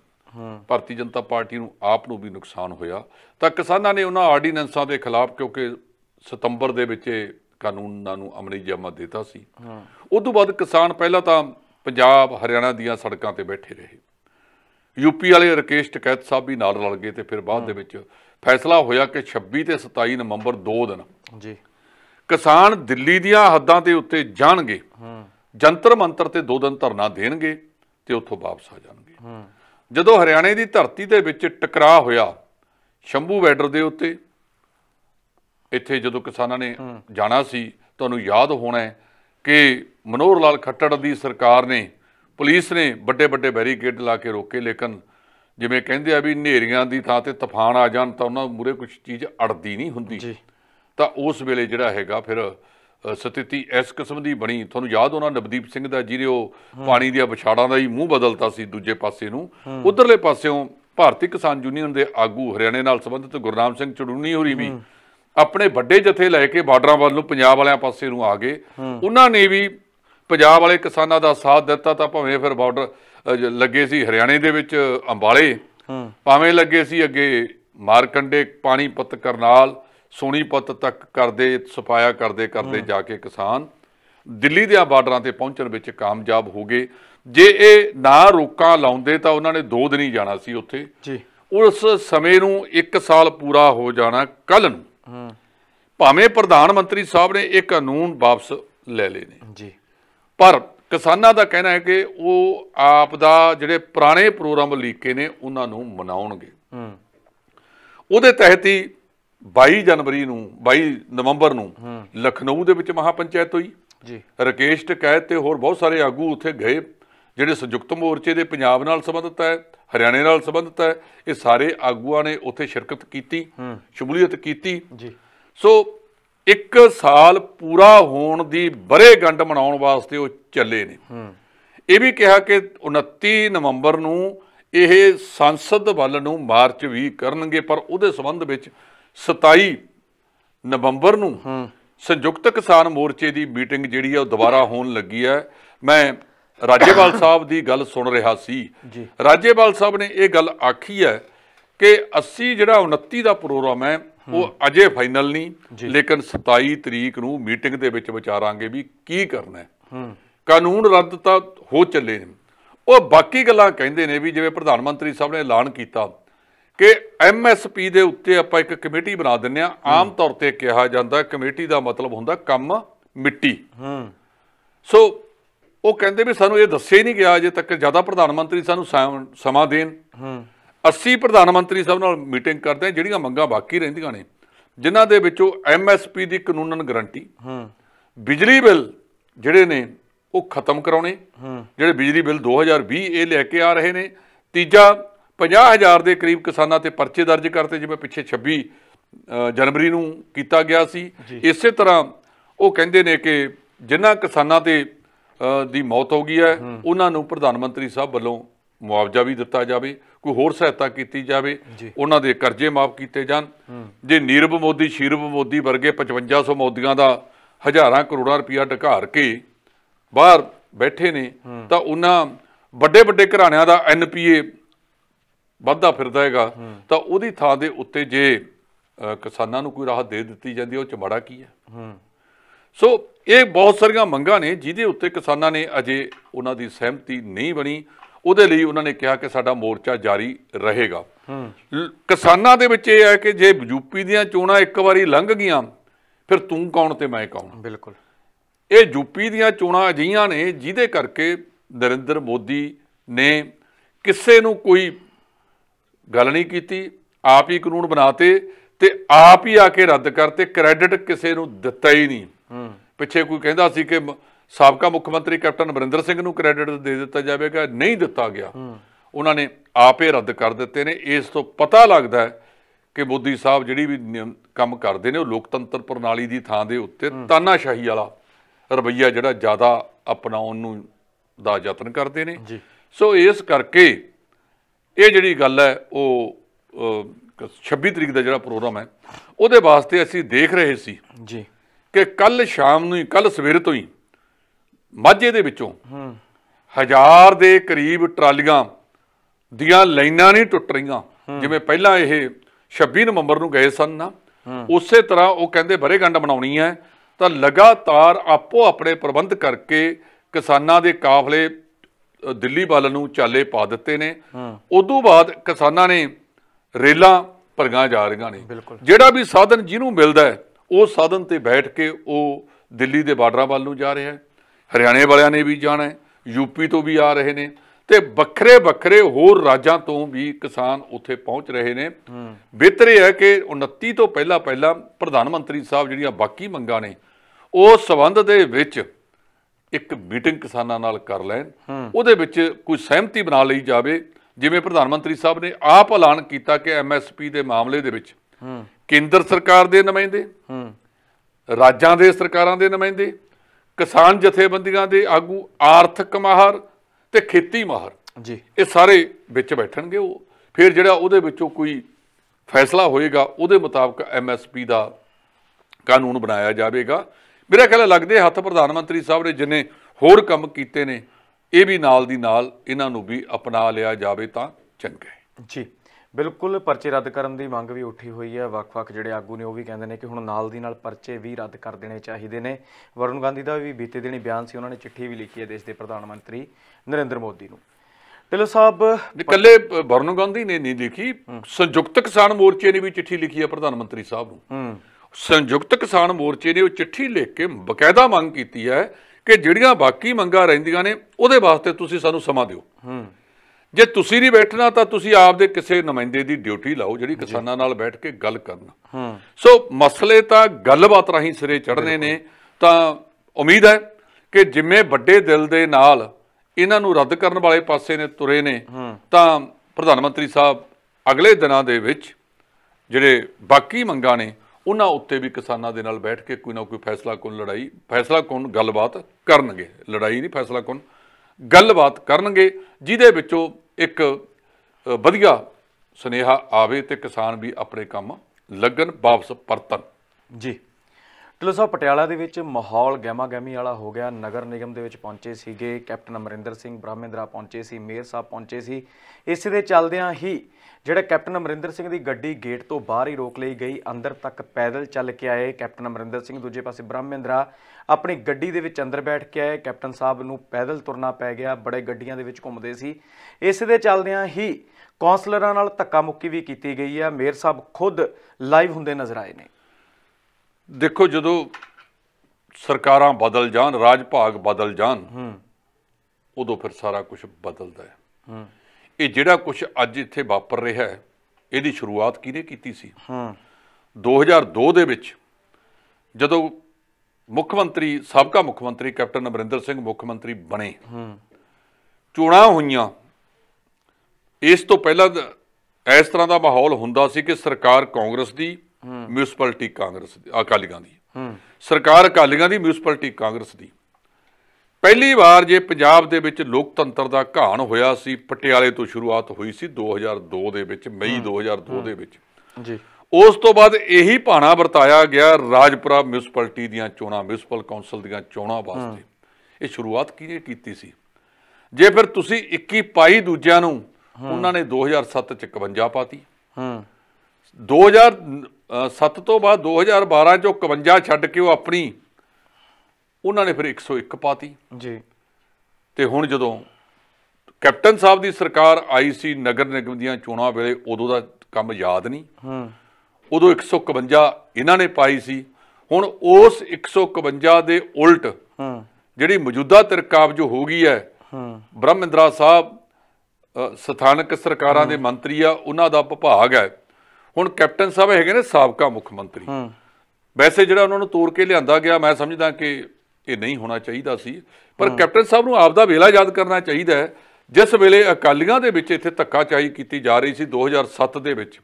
Speaker 2: ਭਾਰਤੀ ਜਨਤਾ ਪਾਰਟੀ ਨੂੰ ਆਪ ਨੂੰ ਵੀ ਨੁਕਸਾਨ ਹੋਇਆ ਤਾਂ ਕਿਸਾਨਾਂ ਨੇ ਉਹਨਾਂ ਆਰਡੀਨੈਂਸਾਂ ਦੇ ਖਿਲਾਫ ਕਿਉਂਕਿ ਸਤੰਬਰ ਦੇ ਵਿੱਚ ਇਹ ਕਾਨੂੰਨਾਂ ਨੂੰ ਅਮਲੀ ਜਾਮਾ ਦਿੱਤਾ ਸੀ ਉਸ ਤੋਂ ਬਾਅਦ ਕਿਸਾਨ ਪਹਿਲਾਂ ਤਾਂ ਪੰਜਾਬ ਹਰਿਆਣਾ ਦੀਆਂ ਸੜਕਾਂ ਤੇ ਬੈਠੇ ਰਹੇ ਯੂਪੀ ਵਾਲੇ ਰਕੇਸ਼ ਟਕੈਤ ਸਾਹਿਬ ਵੀ ਨਾਲ ਰਲ ਗਏ ਤੇ ਫਿਰ ਬਾਅਦ ਦੇ ਵਿੱਚ ਫੈਸਲਾ ਹੋਇਆ ਕਿ 26 ਤੇ 27 ਨਵੰਬਰ ਦੋ ਦਿਨ ਜੀ ਕਿਸਾਨ ਦਿੱਲੀ ਦੀਆਂ ਹੱਦਾਂ ਦੇ ਉੱਤੇ ਜਾਣਗੇ ਜੰਤਰ ਮੰਤਰ ਤੇ ਦੋ ਦਿਨ ਧਰਨਾ ਦੇਣਗੇ ਤੇ ਉੱਥੋਂ ਵਾਪਸ ਆ ਜਾਣਗੇ ਜਦੋਂ ਹਰਿਆਣੇ ਦੀ ਧਰਤੀ ਦੇ ਵਿੱਚ ਟਕਰਾਅ ਹੋਇਆ ਸ਼ੰਭੂ ਬਾਰਡਰ ਦੇ ਉੱਤੇ ਇੱਥੇ ਜਦੋਂ ਕਿਸਾਨਾਂ ਨੇ ਜਾਣਾ ਸੀ ਤੁਹਾਨੂੰ ਯਾਦ ਹੋਣਾ ਹੈ ਕਿ ਮਨੋਹਰ ਲਾਲ ਖੱਟੜ ਦੀ ਸਰਕਾਰ ਨੇ ਪੁਲਿਸ ਨੇ ਵੱਡੇ ਵੱਡੇ ਬੈਰੀਕੇਡ ਲਾ ਕੇ ਰੋਕੇ ਲੇਕਿਨ ਜਿਵੇਂ ਕਹਿੰਦੇ ਆ ਵੀ ਹਨੇਰੀਆਂ ਦੀ ਥਾਂ ਤੇ ਤੂਫਾਨ ਆ ਜਾਣ ਤਾਂ ਉਹਨਾਂ ਮੂਰੇ ਕੁਝ ਚੀਜ਼ ਅੜਦੀ ਨਹੀਂ ਹੁੰਦੀ ਤਾਂ ਉਸ ਵੇਲੇ ਜਿਹੜਾ ਹੈਗਾ ਫਿਰ ਸਥਿਤੀ ਇਸ ਕਿਸਮ ਦੀ ਬਣੀ ਤੁਹਾਨੂੰ ਯਾਦ ਹੋਣਾ ਨਵਦੀਪ ਸਿੰਘ ਦਾ ਜਿਹੜੇ ਉਹ ਪਾਣੀ ਦੀਆਂ ਵਿਛਾੜਾਂ ਦਾ ਹੀ ਮੂੰਹ ਬਦਲਤਾ ਸੀ ਦੂਜੇ ਪਾਸੇ ਨੂੰ ਉਧਰਲੇ ਪਾਸਿਓਂ ਭਾਰਤੀ ਕਿਸਾਨ ਯੂਨੀਅਨ ਦੇ ਆਗੂ ਹਰਿਆਣੇ ਨਾਲ ਸੰਬੰਧਿਤ ਗੁਰਨਾਮ ਸਿੰਘ ਚੜੂਨੀ ਹੋਰੀ ਵੀ ਆਪਣੇ ਵੱਡੇ ਜਥੇ ਲੈ ਕੇ ਬਾਰਡਰਾਂ ਵੱਲ ਨੂੰ ਪੰਜਾਬ ਵਾਲਿਆਂ ਪਾਸੇ ਨੂੰ ਆ ਗਏ ਉਹਨਾਂ ਨੇ ਵੀ ਪੰਜਾਬ ਵਾਲੇ ਕਿਸਾਨਾਂ ਦਾ ਸਾਥ ਦਿੱਤਾ ਤਾਂ ਭਾਵੇਂ ਫਿਰ ਬਾਰਡਰ ਲੱਗੇ ਸੀ ਹਰਿਆਣੇ ਦੇ ਵਿੱਚ ਅੰਬਾਲੇ ਭਾਵੇਂ ਲੱਗੇ ਸੀ ਅੱਗੇ ਮਾਰਕੰਡੇ ਪਾਣੀਪਤ ਕਰਨਾਲ ਸੋਨੀਪਤ ਤੱਕ ਕਰਦੇ ਸਫਾਇਆ ਕਰਦੇ ਕਰਦੇ ਜਾ ਕੇ ਕਿਸਾਨ ਦਿੱਲੀ ਦੇ ਬਾਰਡਰਾਂ ਤੇ ਪਹੁੰਚਣ ਵਿੱਚ ਕਾਮਯਾਬ ਹੋ ਗਏ ਜੇ ਇਹ ਨਾ ਰੋਕਾਂ ਲਾਉਂਦੇ ਤਾਂ ਉਹਨਾਂ ਨੇ ਦੋ ਦਿਨ ਹੀ ਜਾਣਾ ਸੀ ਉੱਥੇ ਜੀ ਉਸ ਸਮੇਂ ਨੂੰ 1 ਸਾਲ ਪੂਰਾ ਹੋ ਜਾਣਾ ਕੱਲ ਨੂੰ ਭਾਵੇਂ ਪ੍ਰਧਾਨ ਮੰਤਰੀ ਸਾਹਿਬ ਨੇ ਇਹ ਕਾਨੂੰਨ ਵਾਪਸ ਲੈ ਲਏ ਨੇ ਜੀ ਪਰ ਕਿਸਾਨਾਂ ਦਾ ਕਹਿਣਾ ਹੈ ਕਿ ਉਹ ਆਪ ਦਾ ਜਿਹੜੇ ਪੁਰਾਣੇ ਪ੍ਰੋਗਰਾਮ ਲੀਕੇ ਨੇ ਉਹਨਾਂ ਨੂੰ ਮਨਾਉਣਗੇ ਉਹਦੇ ਤਹਿਤ ਹੀ 22 ਜਨਵਰੀ ਨੂੰ 22 ਨਵੰਬਰ ਨੂੰ ਲਖਨਊ ਦੇ ਵਿੱਚ ਮਹਾਪੰਚਾਇਤ ਹੋਈ ਜੀ ਰਕੇਸ਼ ਟਕੈਤ ਤੇ ਹੋਰ ਬਹੁਤ ਸਾਰੇ ਆਗੂ ਉੱਥੇ ਗਏ ਜਿਹੜੇ ਸੰਯੁਕਤ ਮੋਰਚੇ ਦੇ ਪੰਜਾਬ ਨਾਲ ਸੰਬੰਧਤ ਹੈ ਹਰਿਆਣੇ ਨਾਲ ਸੰਬੰਧਤ ਹੈ ਇਹ ਸਾਰੇ ਆਗੂਆਂ ਨੇ ਉੱਥੇ ਸ਼ਿਰਕਤ ਕੀਤੀ ਸ਼ਮੂਲੀਅਤ ਕੀਤੀ ਜੀ ਸੋ ਇੱਕ ਸਾਲ ਪੂਰਾ ਹੋਣ ਦੀ ਬਰੇ ਗੰਡ ਮਨਾਉਣ ਵਾਸਤੇ ਉਹ ਚੱਲੇ ਨੇ ਇਹ ਵੀ ਕਿਹਾ ਕਿ 29 ਨਵੰਬਰ ਨੂੰ ਇਹ ਸੰਸਦ ਵੱਲ ਨੂੰ ਮਾਰਚ ਵੀ ਕਰਨਗੇ ਪਰ ਉਹਦੇ ਸੰਬੰਧ ਵਿੱਚ 27 ਨਵੰਬਰ ਨੂੰ ਸੰਯੁਕਤ ਕਿਸਾਨ ਮੋਰਚੇ ਦੀ ਮੀਟਿੰਗ ਜਿਹੜੀ ਆ ਉਹ ਦੁਬਾਰਾ ਹੋਣ ਲੱਗੀ ਹੈ ਮੈਂ ਰਾਜੇਵਾਲ ਸਾਹਿਬ ਦੀ ਗੱਲ ਸੁਣ ਰਿਹਾ ਸੀ ਰਾਜੇਵਾਲ ਸਾਹਿਬ ਨੇ ਇਹ ਗੱਲ ਆਖੀ ਹੈ ਕਿ 80 ਜਿਹੜਾ 29 ਦਾ ਪ੍ਰੋਗਰਾਮ ਹੈ ਉਹ ਅਜੇ ਫਾਈਨਲ ਨਹੀਂ ਲੇਕਿਨ 27 ਤਰੀਕ ਨੂੰ ਮੀਟਿੰਗ ਦੇ ਵਿੱਚ ਵਿਚਾਰਾਂਗੇ ਵੀ ਕੀ ਕਰਨਾ ਹੈ ਕਾਨੂੰਨ ਰੱਦ ਤਾਂ ਹੋ ਚੱਲੇ ਨੇ ਉਹ ਬਾਕੀ ਗੱਲਾਂ ਕਹਿੰਦੇ ਨੇ ਵੀ ਜਿਵੇਂ ਪ੍ਰਧਾਨ ਮੰਤਰੀ ਸਾਹਿਬ ਨੇ ਐਲਾਨ ਕੀਤਾ ਕਿ ਐਮਐਸਪੀ ਦੇ ਉੱਤੇ ਆਪਾਂ ਇੱਕ ਕਮੇਟੀ ਬਣਾ ਦਿੰਨੇ ਆ ਆਮ ਤੌਰ ਤੇ ਕਿਹਾ ਜਾਂਦਾ ਕਮੇਟੀ ਦਾ ਮਤਲਬ ਹੁੰਦਾ ਕੰਮ ਮਿੱਟੀ ਹੂੰ ਸੋ ਉਹ ਕਹਿੰਦੇ ਵੀ ਸਾਨੂੰ ਇਹ ਦੱਸਿਆ ਹੀ ਨਹੀਂ ਗਿਆ ਅਜੇ ਤੱਕ ਜਿਆਦਾ ਪ੍ਰਧਾਨ ਮੰਤਰੀ ਸਾਨੂੰ ਸਮਾਂ ਦੇਣ ਹੂੰ 80 ਪ੍ਰਧਾਨ ਮੰਤਰੀ ਸਾਹਿਬ ਨਾਲ ਮੀਟਿੰਗ ਕਰਦੇ ਆ ਜਿਹੜੀਆਂ ਮੰਗਾਂ ਬਾਕੀ ਰਹਿੰਦੀਆਂ ਨੇ ਜਿਨ੍ਹਾਂ ਦੇ ਵਿੱਚੋਂ ਐਮਐਸਪੀ ਦੀ ਕਾਨੂੰਨਨ ਗਾਰੰਟੀ ਹੂੰ ਬਿਜਲੀ ਬਿੱਲ ਜਿਹੜੇ ਨੇ ਉਹ ਖਤਮ ਕਰਾਉਣੇ ਜਿਹੜੇ ਬਿਜਲੀ ਬਿੱਲ 2020 ਇਹ ਲੈ ਕੇ ਆ ਰਹੇ ਨੇ ਤੀਜਾ 50000 ਦੇ ਕਰੀਬ ਕਿਸਾਨਾਂ ਤੇ ਪਰਚੇ ਦਰਜ ਕਰਤੇ ਜਿਵੇਂ ਪਿੱਛੇ 26 ਜਨਵਰੀ ਨੂੰ ਕੀਤਾ ਗਿਆ ਸੀ ਇਸੇ ਤਰ੍ਹਾਂ ਉਹ ਕਹਿੰਦੇ ਨੇ ਕਿ ਜਿਨ੍ਹਾਂ ਕਿਸਾਨਾਂ ਤੇ ਦੀ ਮੌਤ ਹੋ ਗਈ ਹੈ ਉਹਨਾਂ ਨੂੰ ਪ੍ਰਧਾਨ ਮੰਤਰੀ ਸਾਹਿਬ ਵੱਲੋਂ ਮੁਆਵਜ਼ਾ ਵੀ ਦਿੱਤਾ ਜਾਵੇ ਕੋਈ ਹੋਰ ਸਹਾਇਤਾ ਕੀਤੀ ਜਾਵੇ ਉਹਨਾਂ ਦੇ ਕਰਜ਼ੇ ਮਾਫ ਕੀਤੇ ਜਾਣ ਜੇ ਨੀਰਵ ਮੋਦੀ ਸ਼ੀਰਵ ਮੋਦੀ ਵਰਗੇ 5500 ਮੋਦੀਆਂ ਦਾ ਹਜ਼ਾਰਾਂ ਕਰੋੜਾਂ ਰੁਪਇਆ ਢਕਾਰ ਕੇ ਬਾਹਰ ਬੈਠੇ ਨੇ ਤਾਂ ਉਹਨਾਂ ਵੱਡੇ ਵੱਡੇ ਘਰਾਣਿਆਂ ਦਾ ਐਨਪੀਏ ਵੱਧਦਾ ਫਿਰਦਾ ਹੈਗਾ ਤਾਂ ਉਹਦੀ ਥਾਂ ਦੇ ਉੱਤੇ ਜੇ ਕਿਸਾਨਾਂ ਨੂੰ ਕੋਈ ਰਾਹਤ ਦੇ ਦਿੱਤੀ ਜਾਂਦੀ ਉਹ ਚਮੜਾ ਕੀ ਹੈ ਸੋ ਇਹ ਬਹੁਤ ਸਾਰੀਆਂ ਮੰਗਾਂ ਨੇ ਜਿਹਦੇ ਉੱਤੇ ਕਿਸਾਨਾਂ ਨੇ ਅਜੇ ਉਹਨਾਂ ਦੀ ਸਹਿਮਤੀ ਨਹੀਂ ਬਣੀ ਉਹਦੇ ਲਈ ਉਹਨਾਂ ਨੇ ਕਿਹਾ ਕਿ ਸਾਡਾ ਮੋਰਚਾ ਜਾਰੀ ਰਹੇਗਾ ਕਿਸਾਨਾਂ ਦੇ ਵਿੱਚ ਇਹ ਹੈ ਕਿ ਜੇ ਯੂਪੀ ਦੀਆਂ ਚੋਣਾਂ ਇੱਕ ਵਾਰੀ ਲੰਘ ਗਈਆਂ ਫਿਰ ਤੂੰ ਕੌਣ ਤੇ ਮੈਂ ਕੌਣ ਬਿਲਕੁਲ ਇਹ ਯੂਪੀ ਦੀਆਂ ਚੋਣਾਂ ਅਜਿਹੀਆਂ ਨੇ ਜਿਹਦੇ ਕਰਕੇ ਨਰਿੰਦਰ ਮੋਦੀ ਨੇ ਕਿਸੇ ਨੂੰ ਕੋਈ ਗੱਲ ਨਹੀਂ ਕੀਤੀ ਆਪ ਹੀ ਕਾਨੂੰਨ ਬਣਾਤੇ ਤੇ ਆਪ ਹੀ ਆ ਕੇ ਰੱਦ ਕਰਤੇ ਕ੍ਰੈਡਿਟ ਕਿਸੇ ਨੂੰ ਦਿੱਤਾ ਹੀ ਨਹੀਂ ਪਿੱਛੇ ਕੋਈ ਕਹਿੰਦਾ ਸੀ ਕਿ ਸਾਬਕਾ ਮੁੱਖ ਮੰਤਰੀ ਕੈਪਟਨ ਅਮਰਿੰਦਰ ਸਿੰਘ ਨੂੰ ਕ੍ਰੈਡਿਟ ਦੇ ਦਿੱਤਾ ਜਾਵੇਗਾ ਨਹੀਂ ਦਿੱਤਾ ਗਿਆ ਉਹਨਾਂ ਨੇ ਆਪੇ ਰੱਦ ਕਰ ਦਿੱਤੇ ਨੇ ਇਸ ਤੋਂ ਪਤਾ ਲੱਗਦਾ ਹੈ ਕਿ ਮੋਦੀ ਸਾਹਿਬ ਜਿਹੜੀ ਵੀ ਕੰਮ ਕਰਦੇ ਨੇ ਉਹ ਲੋਕਤੰਤਰ ਪ੍ਰਣਾਲੀ ਦੀ ਥਾਂ ਦੇ ਉੱਤੇ ਤਾਨਾਸ਼ਾਹੀ ਵਾਲਾ ਰਵਈਆ ਜਿਹੜਾ ਜ਼ਿਆਦਾ ਅਪਣਾਉਣ ਨੂੰ ਦਾ ਯਤਨ ਕਰਦੇ ਨੇ ਸੋ ਇਸ ਕਰਕੇ ਇਹ ਜਿਹੜੀ ਗੱਲ ਹੈ ਉਹ 26 ਤਰੀਕ ਦਾ ਜਿਹੜਾ ਪ੍ਰੋਗਰਾਮ ਹੈ ਉਹਦੇ ਵਾਸਤੇ ਅਸੀਂ ਦੇਖ ਰਹੇ ਸੀ ਜੀ ਕਿ ਕੱਲ ਸ਼ਾਮ ਨੂੰ ਹੀ ਕੱਲ ਸਵੇਰ ਤੋਂ ਹੀ ਮਾਝੇ ਦੇ ਵਿੱਚੋਂ ਹਜ਼ਾਰ ਦੇ ਕਰੀਬ ਟਰਾਲੀਆਂ ਦੀਆਂ ਲਾਈਨਾਂ ਨਹੀਂ ਟੁੱਟ ਰਹੀਆਂ ਜਿਵੇਂ ਪਹਿਲਾਂ ਇਹ 26 ਨਵੰਬਰ ਨੂੰ ਗਏ ਸਨ ਨਾ ਉਸੇ ਤਰ੍ਹਾਂ ਉਹ ਕਹਿੰਦੇ ਬਰੇਗੰਡ ਬਣਾਉਣੀ ਹੈ ਤਾਂ ਲਗਾਤਾਰ ਆਪੋ ਆਪਣੇ ਪ੍ਰਬੰਧ ਕਰਕੇ ਕਿਸਾਨਾਂ ਦੇ ਕਾਫਲੇ ਦਿੱਲੀ ਵੱਲ ਨੂੰ ਚਾਲੇ ਪਾ ਦਿੱਤੇ ਨੇ ਉਦੋਂ ਬਾਅਦ ਕਿਸਾਨਾਂ ਨੇ ਰੇਲਾਂ ਭਰਗਾ ਜਾ ਰਹੀਆਂ ਨੇ ਜਿਹੜਾ ਵੀ ਸਾਧਨ ਜਿਹਨੂੰ ਮਿਲਦਾ ਹੈ ਉਹ ਸਾਧਨ ਤੇ ਬੈਠ ਕੇ ਉਹ ਦਿੱਲੀ ਦੇ ਬਾਰਡਰਾਂ ਵੱਲ ਨੂੰ ਜਾ ਰਿਹਾ ਹੈ ਹਰਿਆਣੇ ਵਾਲਿਆਂ ਨੇ ਵੀ ਜਾਣਾ ਹੈ ਯੂਪੀ ਤੋਂ ਵੀ ਆ ਰਹੇ ਨੇ ਤੇ ਵੱਖਰੇ ਵੱਖਰੇ ਹੋਰ ਰਾਜਾਂ ਤੋਂ ਵੀ ਕਿਸਾਨ ਉੱਥੇ ਪਹੁੰਚ ਰਹੇ ਨੇ ਬਿਹਤਰ ਹੈ ਕਿ 29 ਤੋਂ ਪਹਿਲਾਂ ਪਹਿਲਾਂ ਪ੍ਰਧਾਨ ਮੰਤਰੀ ਸਾਹਿਬ ਜਿਹੜੀਆਂ ਬਾਕੀ ਮੰਗਾਂ ਨੇ ਉਹ ਸਬੰਧ ਦੇ ਵਿੱਚ ਇੱਕ ਮੀਟਿੰਗ ਕਿਸਾਨਾਂ ਨਾਲ ਕਰ ਲੈਣ ਉਹਦੇ ਵਿੱਚ ਕੋਈ ਸਹਿਮਤੀ ਬਣਾ ਲਈ ਜਾਵੇ ਜਿਵੇਂ ਪ੍ਰਧਾਨ ਮੰਤਰੀ ਸਾਹਿਬ ਨੇ ਆਪ ਐਲਾਨ ਕੀਤਾ ਕਿ ਐਮਐਸਪੀ ਦੇ ਮਾਮਲੇ ਦੇ ਵਿੱਚ ਕੇਂਦਰ ਸਰਕਾਰ ਦੇ ਨੁਮਾਇੰਦੇ ਰਾਜਾਂ ਦੇ ਸਰਕਾਰਾਂ ਦੇ ਨੁਮਾਇੰਦੇ ਕਿਸਾਨ ਜਥੇਬੰਦੀਆਂ ਦੇ ਆਗੂ ਆਰਥਿਕ ਮਾਹਰ ਤੇ ਖੇਤੀ ਮਾਹਰ ਜੀ ਇਹ ਸਾਰੇ ਵਿੱਚ ਬੈਠਣਗੇ ਉਹ ਫਿਰ ਜਿਹੜਾ ਉਹਦੇ ਵਿੱਚੋਂ ਕੋਈ ਫੈਸਲਾ ਹੋਏਗਾ ਉਹਦੇ ਮੁਤਾਬਕ ਐਮਐਸਪੀ ਦਾ ਕਾਨੂੰਨ ਬਣਾਇਆ ਜਾਵੇਗਾ ਮੇਰਾ ਖਿਆਲ ਲੱਗਦੇ ਹੱਥ ਪ੍ਰਧਾਨ ਮੰਤਰੀ ਸਾਹਿਬ ਨੇ ਜਿਨੇ ਹੋਰ ਕੰਮ ਕੀਤੇ ਨੇ ਇਹ ਵੀ ਨਾਲ ਦੀ ਨਾਲ ਇਹਨਾਂ ਨੂੰ ਵੀ ਅਪਣਾ ਲਿਆ ਜਾਵੇ ਤਾਂ ਚੰਗਾ
Speaker 1: ਜੀ ਬਿਲਕੁਲ ਪਰਚੇ ਰੱਦ ਕਰਨ ਦੀ ਮੰਗ ਵੀ ਉੱਠੀ ਹੋਈ ਹੈ ਵੱਖ-ਵੱਖ ਜਿਹੜੇ ਆਗੂ ਨੇ ਉਹ ਵੀ ਕਹਿੰਦੇ ਨੇ ਕਿ ਹੁਣ ਨਾਲ ਦੀ ਨਾਲ ਪਰਚੇ ਵੀ ਰੱਦ ਕਰ ਦੇਣੇ ਚਾਹੀਦੇ ਨੇ ਵਰੁਣ ਗਾਂਧੀ ਦਾ ਵੀ ਬੀਤੇ ਦਿਨੀ ਬਿਆਨ ਸੀ ਉਹਨਾਂ ਨੇ ਚਿੱਠੀ ਵੀ ਲਿਖੀ ਹੈ ਦੇਸ਼ ਦੇ ਪ੍ਰਧਾਨ ਮੰਤਰੀ ਨਰਿੰਦਰ ਮੋਦੀ ਨੂੰ ਢਿੱਲੋ ਸਾਹਿਬ ਇਕੱਲੇ ਵਰੁਣ ਗਾਂਧੀ ਨੇ ਨਹੀਂ ਲਿਖੀ ਸੰਯੁਕਤ ਕਿਸਾਨ ਮੋਰਚੇ ਨੇ ਵੀ ਚਿੱਠੀ
Speaker 2: ਲਿਖੀ ਹੈ ਪ੍ਰਧਾਨ ਮੰਤਰੀ ਸਾਹਿਬ ਨੂੰ ਸੰਯੁਕਤ ਕਿਸਾਨ ਮੋਰਚੇ ਨੇ ਉਹ ਚਿੱਠੀ ਲਿਖ ਕੇ ਬਕਾਇਦਾ ਮੰਗ ਕੀਤੀ ਹੈ ਕਿ ਜਿਹੜੀਆਂ ਬਾਕੀ ਮੰਗਾਂ ਰਹਿੰਦੀਆਂ ਨੇ ਉਹਦੇ ਵਾਸਤੇ ਤੁਸੀਂ ਸਾਨੂੰ ਸਮਾਂ ਦਿਓ ਜੇ ਤੁਸੀਂ ਨਹੀਂ ਬੈਠਣਾ ਤਾਂ ਤੁਸੀਂ ਆਪਦੇ ਕਿਸੇ ਨੁਮਾਇੰਦੇ ਦੀ ਡਿਊਟੀ ਲਾਓ ਜਿਹੜੀ ਕਿਸਾਨਾਂ ਨਾਲ ਬੈਠ ਕੇ ਗੱਲ ਕਰਨ ਸੋ ਮਸਲੇ ਤਾਂ ਗੱਲਬਾਤ ਰਾਹੀਂ ਸਿਰੇ ਚੜਨੇ ਨੇ ਤਾਂ ਉਮੀਦ ਹੈ ਕਿ ਜਿੰਮੇ ਵੱਡੇ ਦਿਲ ਦੇ ਨਾਲ ਇਹਨਾਂ ਨੂੰ ਰੱਦ ਕਰਨ ਵਾਲੇ ਪਾਸੇ ਨੇ ਤੁਰੇ ਨੇ ਤਾਂ ਪ੍ਰਧਾਨ ਮੰਤਰੀ ਸਾਹਿਬ ਅਗਲੇ ਦਿਨਾਂ ਦੇ ਵਿੱਚ ਜਿਹੜੇ ਬਾਕੀ ਮੰਗਾਂ ਨੇ ਉਹਨਾਂ ਉੱਤੇ ਵੀ ਕਿਸਾਨਾਂ ਦੇ ਨਾਲ ਬੈਠ ਕੇ ਕੋਈ ਨਾ ਕੋਈ ਫੈਸਲਾ ਕੋਨ ਲੜਾਈ ਫੈਸਲਾ ਕੋਨ ਗੱਲਬਾਤ ਕਰਨਗੇ ਲੜਾਈ ਨਹੀਂ ਫੈਸਲਾ ਕੋਨ ਗੱਲਬਾਤ ਕਰਨਗੇ ਜਿਹਦੇ ਵਿੱਚੋਂ ਇੱਕ ਵਧੀਆ ਸੁਨੇਹਾ ਆਵੇ ਤੇ ਕਿਸਾਨ ਵੀ ਆਪਣੇ ਕੰਮ ਲੱਗਣ ਵਾਪਸ ਪਰਤਣ ਜੀ
Speaker 1: ਢਿੱਲੋਂ ਸਾਹਿਬ ਪਟਿਆਲਾ ਦੇ ਵਿੱਚ ਮਾਹੌਲ ਗਹਿਮਾ ਗਹਿਮੀ ਵਾਲਾ ਹੋ ਗਿਆ ਨਗਰ ਨਿਗਮ ਦੇ ਵਿੱਚ ਪਹੁੰਚੇ ਸੀਗੇ ਕੈਪਟਨ ਅਮਰਿੰਦਰ ਸਿੰਘ ਬ੍ਰਾਹਮਿੰਦਰਾ ਪਹੁੰਚੇ ਸੀ ਮੇਅਰ ਸਾਹਿਬ ਪਹੁੰਚੇ ਸੀ ਇਸੇ ਦੇ ਚੱਲਦਿਆਂ ਹੀ ਜਿਹੜਾ ਕੈਪਟਨ ਅਮਰਿੰਦਰ ਸਿੰਘ ਦੀ ਗੱਡੀ ਗੇਟ ਤੋਂ ਬਾਹਰ ਹੀ ਰੋਕ ਲਈ ਗਈ ਅੰਦਰ ਤੱਕ ਪੈਦਲ ਚੱਲ ਕੇ ਆਏ ਕੈਪਟਨ ਅਮਰਿੰਦਰ ਸਿੰਘ ਦੂਜੇ ਪਾਸੇ ਬ੍ਰਹਮਿੰਦਰਾ ਆਪਣੀ ਗੱਡੀ ਦੇ ਵਿੱਚ ਅੰਦਰ ਬੈਠ ਕੇ ਆਏ ਕੈਪਟਨ ਸਾਹਿਬ ਨੂੰ ਪੈਦਲ ਤੁਰਨਾ ਪੈ ਗਿਆ ਬੜੇ ਗੱਡੀਆਂ ਦੇ ਵਿੱਚ ਘੁੰਮਦੇ ਸੀ ਇਸੇ ਦੇ ਚੱਲਦਿਆਂ ਹੀ ਕੌਂਸਲਰਾਂ ਨਾਲ ਧੱਕਾ ਮੁੱਕੀ ਵੀ ਕੀਤੀ ਗਈ ਆ ਮੇਅਰ ਸਾਹਿਬ ਖੁਦ ਲਾਈਵ ਹੁੰਦੇ ਨਜ਼ਰ ਆਏ ਨੇ ਦੇਖੋ ਜਦੋਂ ਸਰਕਾਰਾਂ
Speaker 2: ਬਦਲ ਜਾਣ ਰਾਜ ਭਾਗ ਬਦਲ ਜਾਣ ਹੂੰ ਉਦੋਂ ਫਿਰ ਸਾਰਾ ਕੁਝ ਬਦਲਦਾ ਹੈ ਹੂੰ ਇਹ ਜਿਹੜਾ ਕੁਝ ਅੱਜ ਇੱਥੇ ਵਾਪਰ ਰਿਹਾ ਹੈ ਇਹਦੀ ਸ਼ੁਰੂਆਤ ਕਿਹਨੇ ਕੀਤੀ ਸੀ ਹਾਂ 2002 ਦੇ ਵਿੱਚ ਜਦੋਂ ਮੁੱਖ ਮੰਤਰੀ ਸਾਬਕਾ ਮੁੱਖ ਮੰਤਰੀ ਕੈਪਟਨ ਅਮਰਿੰਦਰ ਸਿੰਘ ਮੁੱਖ ਮੰਤਰੀ ਬਣੇ ਹੂੰ ਚੋਣਾਂ ਹੋਈਆਂ ਇਸ ਤੋਂ ਪਹਿਲਾਂ ਇਸ ਤਰ੍ਹਾਂ ਦਾ ਮਾਹੌਲ ਹੁੰਦਾ ਸੀ ਕਿ ਸਰਕਾਰ ਕਾਂਗਰਸ ਦੀ ਮਿਊਨਿਸਪੈਲਿਟੀ ਕਾਂਗਰਸ ਦੀ ਅਕਾਲੀਆਂ ਦੀ ਸਰਕਾਰ ਅਕਾਲੀਆਂ ਦੀ ਮਿਊਨਿਸਪੈਲਿਟੀ ਕਾਂਗਰਸ ਦੀ ਪਹਿਲੀ ਵਾਰ ਜੇ ਪੰਜਾਬ ਦੇ ਵਿੱਚ ਲੋਕਤੰਤਰ ਦਾ ਘਾਣ ਹੋਇਆ ਸੀ ਪਟਿਆਲੇ ਤੋਂ ਸ਼ੁਰੂਆਤ ਹੋਈ ਸੀ 2002 ਦੇ ਵਿੱਚ ਮਈ 2002 ਦੇ ਵਿੱਚ ਜੀ ਉਸ ਤੋਂ ਬਾਅਦ ਇਹੀ ਭਾਣਾ ਵਰਤਾਇਆ ਗਿਆ ਰਾਜਪੁਰਾ ਮਿਊਸਪਲਟੀ ਦੀਆਂ ਚੋਣਾਂ ਮਿਊਨਿਸਪਲ ਕਾਉਂਸਲ ਦੀਆਂ ਚੋਣਾਂ ਵਾਸਤੇ ਇਹ ਸ਼ੁਰੂਆਤ ਕਿਹਨੇ ਕੀਤੀ ਸੀ ਜੇ ਫਿਰ ਤੁਸੀਂ 21 ਪਾਈ ਦੂਜਿਆਂ ਨੂੰ ਉਹਨਾਂ ਨੇ 2007 ਚ 51 ਪਾਤੀ ਹੂੰ 2007 ਤੋਂ ਬਾਅਦ 2012 ਚੋਂ 51 ਛੱਡ ਕੇ ਉਹ ਆਪਣੀ ਉਹਨਾਂ ਨੇ ਫਿਰ 101 ਪਾਤੀ ਜੀ ਤੇ ਹੁਣ ਜਦੋਂ ਕੈਪਟਨ ਸਾਹਿਬ ਦੀ ਸਰਕਾਰ ਆਈ ਸੀ ਨਗਰ ਨਿਗਮ ਦੀਆਂ ਚੋਣਾਂ ਵੇਲੇ ਉਦੋਂ ਦਾ ਕੰਮ ਯਾਦ ਨਹੀਂ ਹੂੰ ਉਦੋਂ 151 ਇਹਨਾਂ ਨੇ ਪਾਈ ਸੀ ਹੁਣ ਉਸ 151 ਦੇ ਉਲਟ ਹੂੰ ਜਿਹੜੀ ਮੌਜੂਦਾ ਤਰਕਾਬ ਜੋ ਹੋ ਗਈ ਹੈ ਹੂੰ ਬ੍ਰਹਮਿੰਦਰਾ ਸਾਹਿਬ ਸਥਾਨਕ ਸਰਕਾਰਾਂ ਦੇ ਮੰਤਰੀ ਆ ਉਹਨਾਂ ਦਾ ਵਿਭਾਗ ਹੈ ਹੁਣ ਕੈਪਟਨ ਸਾਹਿਬ ਹੈਗੇ ਨੇ ਸਾਬਕਾ ਮੁੱਖ ਮੰਤਰੀ ਹੂੰ ਵੈਸੇ ਜਿਹੜਾ ਉਹਨਾਂ ਨੂੰ ਤੋੜ ਕੇ ਲਿਆਂਦਾ ਗਿਆ ਮੈਂ ਸਮਝਦਾ ਕਿ ਇਹ ਨਹੀਂ ਹੋਣਾ ਚਾਹੀਦਾ ਸੀ ਪਰ ਕੈਪਟਨ ਸਾਹਿਬ ਨੂੰ ਆਪ ਦਾ ਵੇਲਾ ਯਾਦ ਕਰਨਾ ਚਾਹੀਦਾ ਹੈ ਜਿਸ ਵੇਲੇ ਅਕਾਲੀਆਂ ਦੇ ਵਿੱਚ ਇੱਥੇ ਧੱਕਾਚਾਈ ਕੀਤੀ ਜਾ ਰਹੀ ਸੀ 2007 ਦੇ ਵਿੱਚ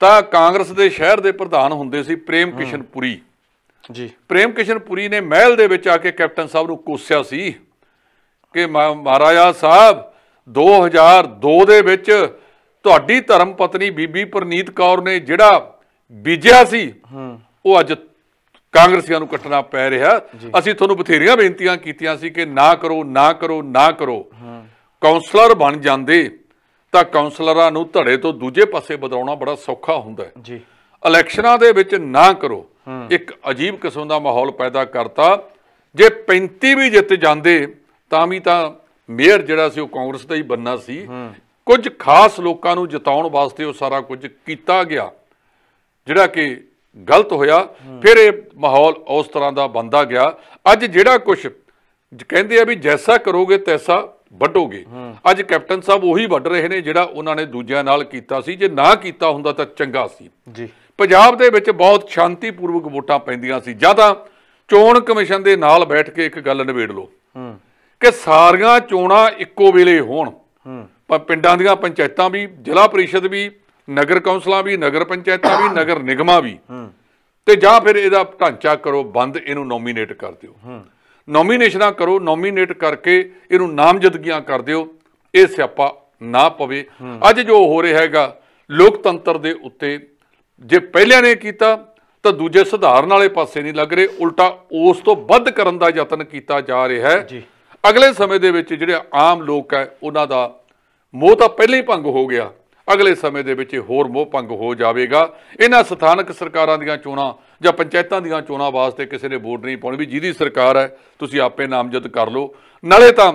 Speaker 2: ਤਾਂ ਕਾਂਗਰਸ ਦੇ ਸ਼ਹਿਰ ਦੇ ਪ੍ਰਧਾਨ ਹੁੰਦੇ ਸੀ ਪ੍ਰੇਮ ਕਿਸ਼ਨ ਪੁਰੀ ਜੀ ਪ੍ਰੇਮ ਕਿਸ਼ਨ ਪੁਰੀ ਨੇ ਮਹਿਲ ਦੇ ਵਿੱਚ ਆ ਕੇ ਕੈਪਟਨ ਸਾਹਿਬ ਨੂੰ ਕੋਸਿਆ ਸੀ ਕਿ ਮਹਾਰਾਜਾ ਸਾਹਿਬ 2002 ਦੇ ਵਿੱਚ ਤੁਹਾਡੀ ਧਰਮ ਪਤਨੀ ਬੀਬੀ ਪ੍ਰਨੀਤ ਕੌਰ ਨੇ ਜਿਹੜਾ ਬੀਜਿਆ ਸੀ
Speaker 3: ਉਹ
Speaker 2: ਅੱਜ ਕਾਂਗਰਸੀਆਂ ਨੂੰ ਕੱਟਣਾ ਪੈ ਰਿਹਾ ਅਸੀਂ ਤੁਹਾਨੂੰ ਬਥੇਰੀਆਂ ਬੇਨਤੀਆਂ ਕੀਤੀਆਂ ਸੀ ਕਿ ਨਾ ਕਰੋ ਨਾ ਕਰੋ ਨਾ ਕਰੋ ਕਾਉਂਸਲਰ ਬਣ ਜਾਂਦੇ ਤਾਂ ਕਾਉਂਸਲਰਾਂ ਨੂੰ ਧੜੇ ਤੋਂ ਦੂਜੇ ਪਾਸੇ ਬਦਲਾਉਣਾ ਬੜਾ ਸੌਖਾ ਹੁੰਦਾ ਜੀ ਇਲੈਕਸ਼ਨਾਂ ਦੇ ਵਿੱਚ ਨਾ ਕਰੋ ਇੱਕ ਅਜੀਬ ਕਿਸਮ ਦਾ ਮਾਹੌਲ ਪੈਦਾ ਕਰਤਾ ਜੇ 35 ਵੀ ਜਿੱਤ ਜਾਂਦੇ ਤਾਂ ਵੀ ਤਾਂ ਮੇਅਰ ਜਿਹੜਾ ਸੀ ਉਹ ਕਾਂਗਰਸ ਦਾ ਹੀ ਬੰਨਾ ਸੀ ਕੁਝ ਖਾਸ ਲੋਕਾਂ ਨੂੰ ਜਿਤਾਉਣ ਵਾਸਤੇ ਉਹ ਸਾਰਾ ਕੁਝ ਕੀਤਾ ਗਿਆ ਜਿਹੜਾ ਕਿ ਗਲਤ ਹੋਇਆ ਫਿਰ ਇਹ ਮਾਹੌਲ ਉਸ ਤਰ੍ਹਾਂ ਦਾ ਬੰਦਾ ਗਿਆ ਅੱਜ ਜਿਹੜਾ ਕੁਝ ਕਹਿੰਦੇ ਆ ਵੀ ਜੈਸਾ ਕਰੋਗੇ ਤੈਸਾ ਵੱਢੋਗੇ ਅੱਜ ਕੈਪਟਨ ਸਾਹਿਬ ਉਹੀ ਵੱਢ ਰਹੇ ਨੇ ਜਿਹੜਾ ਉਹਨਾਂ ਨੇ ਦੂਜਿਆਂ ਨਾਲ ਕੀਤਾ ਸੀ ਜੇ ਨਾ ਕੀਤਾ ਹੁੰਦਾ ਤਾਂ ਚੰਗਾ ਸੀ ਜੀ ਪੰਜਾਬ ਦੇ ਵਿੱਚ ਬਹੁਤ ਸ਼ਾਂਤੀਪੂਰਵਕ ਵੋਟਾਂ ਪੈਂਦੀਆਂ ਸੀ ਜਾਂ ਤਾਂ ਚੋਣ ਕਮਿਸ਼ਨ ਦੇ ਨਾਲ ਬੈਠ ਕੇ ਇੱਕ ਗੱਲ ਨਿਬੇੜ ਲਓ ਕਿ ਸਾਰੀਆਂ ਚੋਣਾਂ ਇੱਕੋ ਵੇਲੇ ਹੋਣ ਪਰ ਪਿੰਡਾਂ ਦੀਆਂ ਪੰਚਾਇਤਾਂ ਵੀ ਜ਼ਿਲ੍ਹਾ ਪਰਿਸ਼ਦ ਵੀ ਨਗਰ ਕੌਂਸਲਾਂ ਵੀ ਨਗਰ ਪੰਚਾਇਤਾਂ ਵੀ ਨਗਰ ਨਿਗਮਾਂ ਵੀ ਤੇ ਜਾਂ ਫਿਰ ਇਹਦਾ ਢਾਂਚਾ ਕਰੋ ਬੰਦ ਇਹਨੂੰ ਨੋਮੀਨੇਟ ਕਰ ਦਿਓ ਨੋਮੀਨੇਸ਼ਨਾਂ ਕਰੋ ਨੋਮੀਨੇਟ ਕਰਕੇ ਇਹਨੂੰ ਨਾਮਜ਼ਦਗੀਆਂ ਕਰ ਦਿਓ ਇਹ ਸਿਆਪਾ ਨਾ ਪਵੇ ਅੱਜ ਜੋ ਹੋ ਰਿਹਾ ਹੈਗਾ ਲੋਕਤੰਤਰ ਦੇ ਉੱਤੇ ਜੇ ਪਹਿਲਿਆਂ ਨੇ ਕੀਤਾ ਤਾਂ ਦੂਜੇ ਸੁਧਾਰਨ ਵਾਲੇ ਪਾਸੇ ਨਹੀਂ ਲੱਗ ਰਹੇ ਉਲਟਾ ਉਸ ਤੋਂ ਵੱਧ ਕਰਨ ਦਾ ਯਤਨ ਕੀਤਾ ਜਾ ਰਿਹਾ ਹੈ ਅਗਲੇ ਸਮੇਂ ਦੇ ਵਿੱਚ ਜਿਹੜੇ ਆਮ ਲੋਕ ਹੈ ਉਹਨਾਂ ਦਾ ਮੋਹ ਤਾਂ ਪਹਿਲਾਂ ਹੀ ਭੰਗ ਹੋ ਗਿਆ ਅਗਲੇ ਸਮੇਂ ਦੇ ਵਿੱਚ ਹੋਰ ਮੋਹ ਪੰਗ ਹੋ ਜਾਵੇਗਾ ਇਹਨਾਂ ਸਥਾਨਕ ਸਰਕਾਰਾਂ ਦੀਆਂ ਚੋਣਾਂ ਜਾਂ ਪੰਚਾਇਤਾਂ ਦੀਆਂ ਚੋਣਾਂ ਵਾਸਤੇ ਕਿਸੇ ਨੇ ਵੋਟ ਨਹੀਂ ਪਾਉਣੀ ਵੀ ਜਿਹਦੀ ਸਰਕਾਰ ਹੈ ਤੁਸੀਂ ਆਪੇ ਨਾਮਜ਼ਦ ਕਰ ਲਓ ਨਾਲੇ ਤਾਂ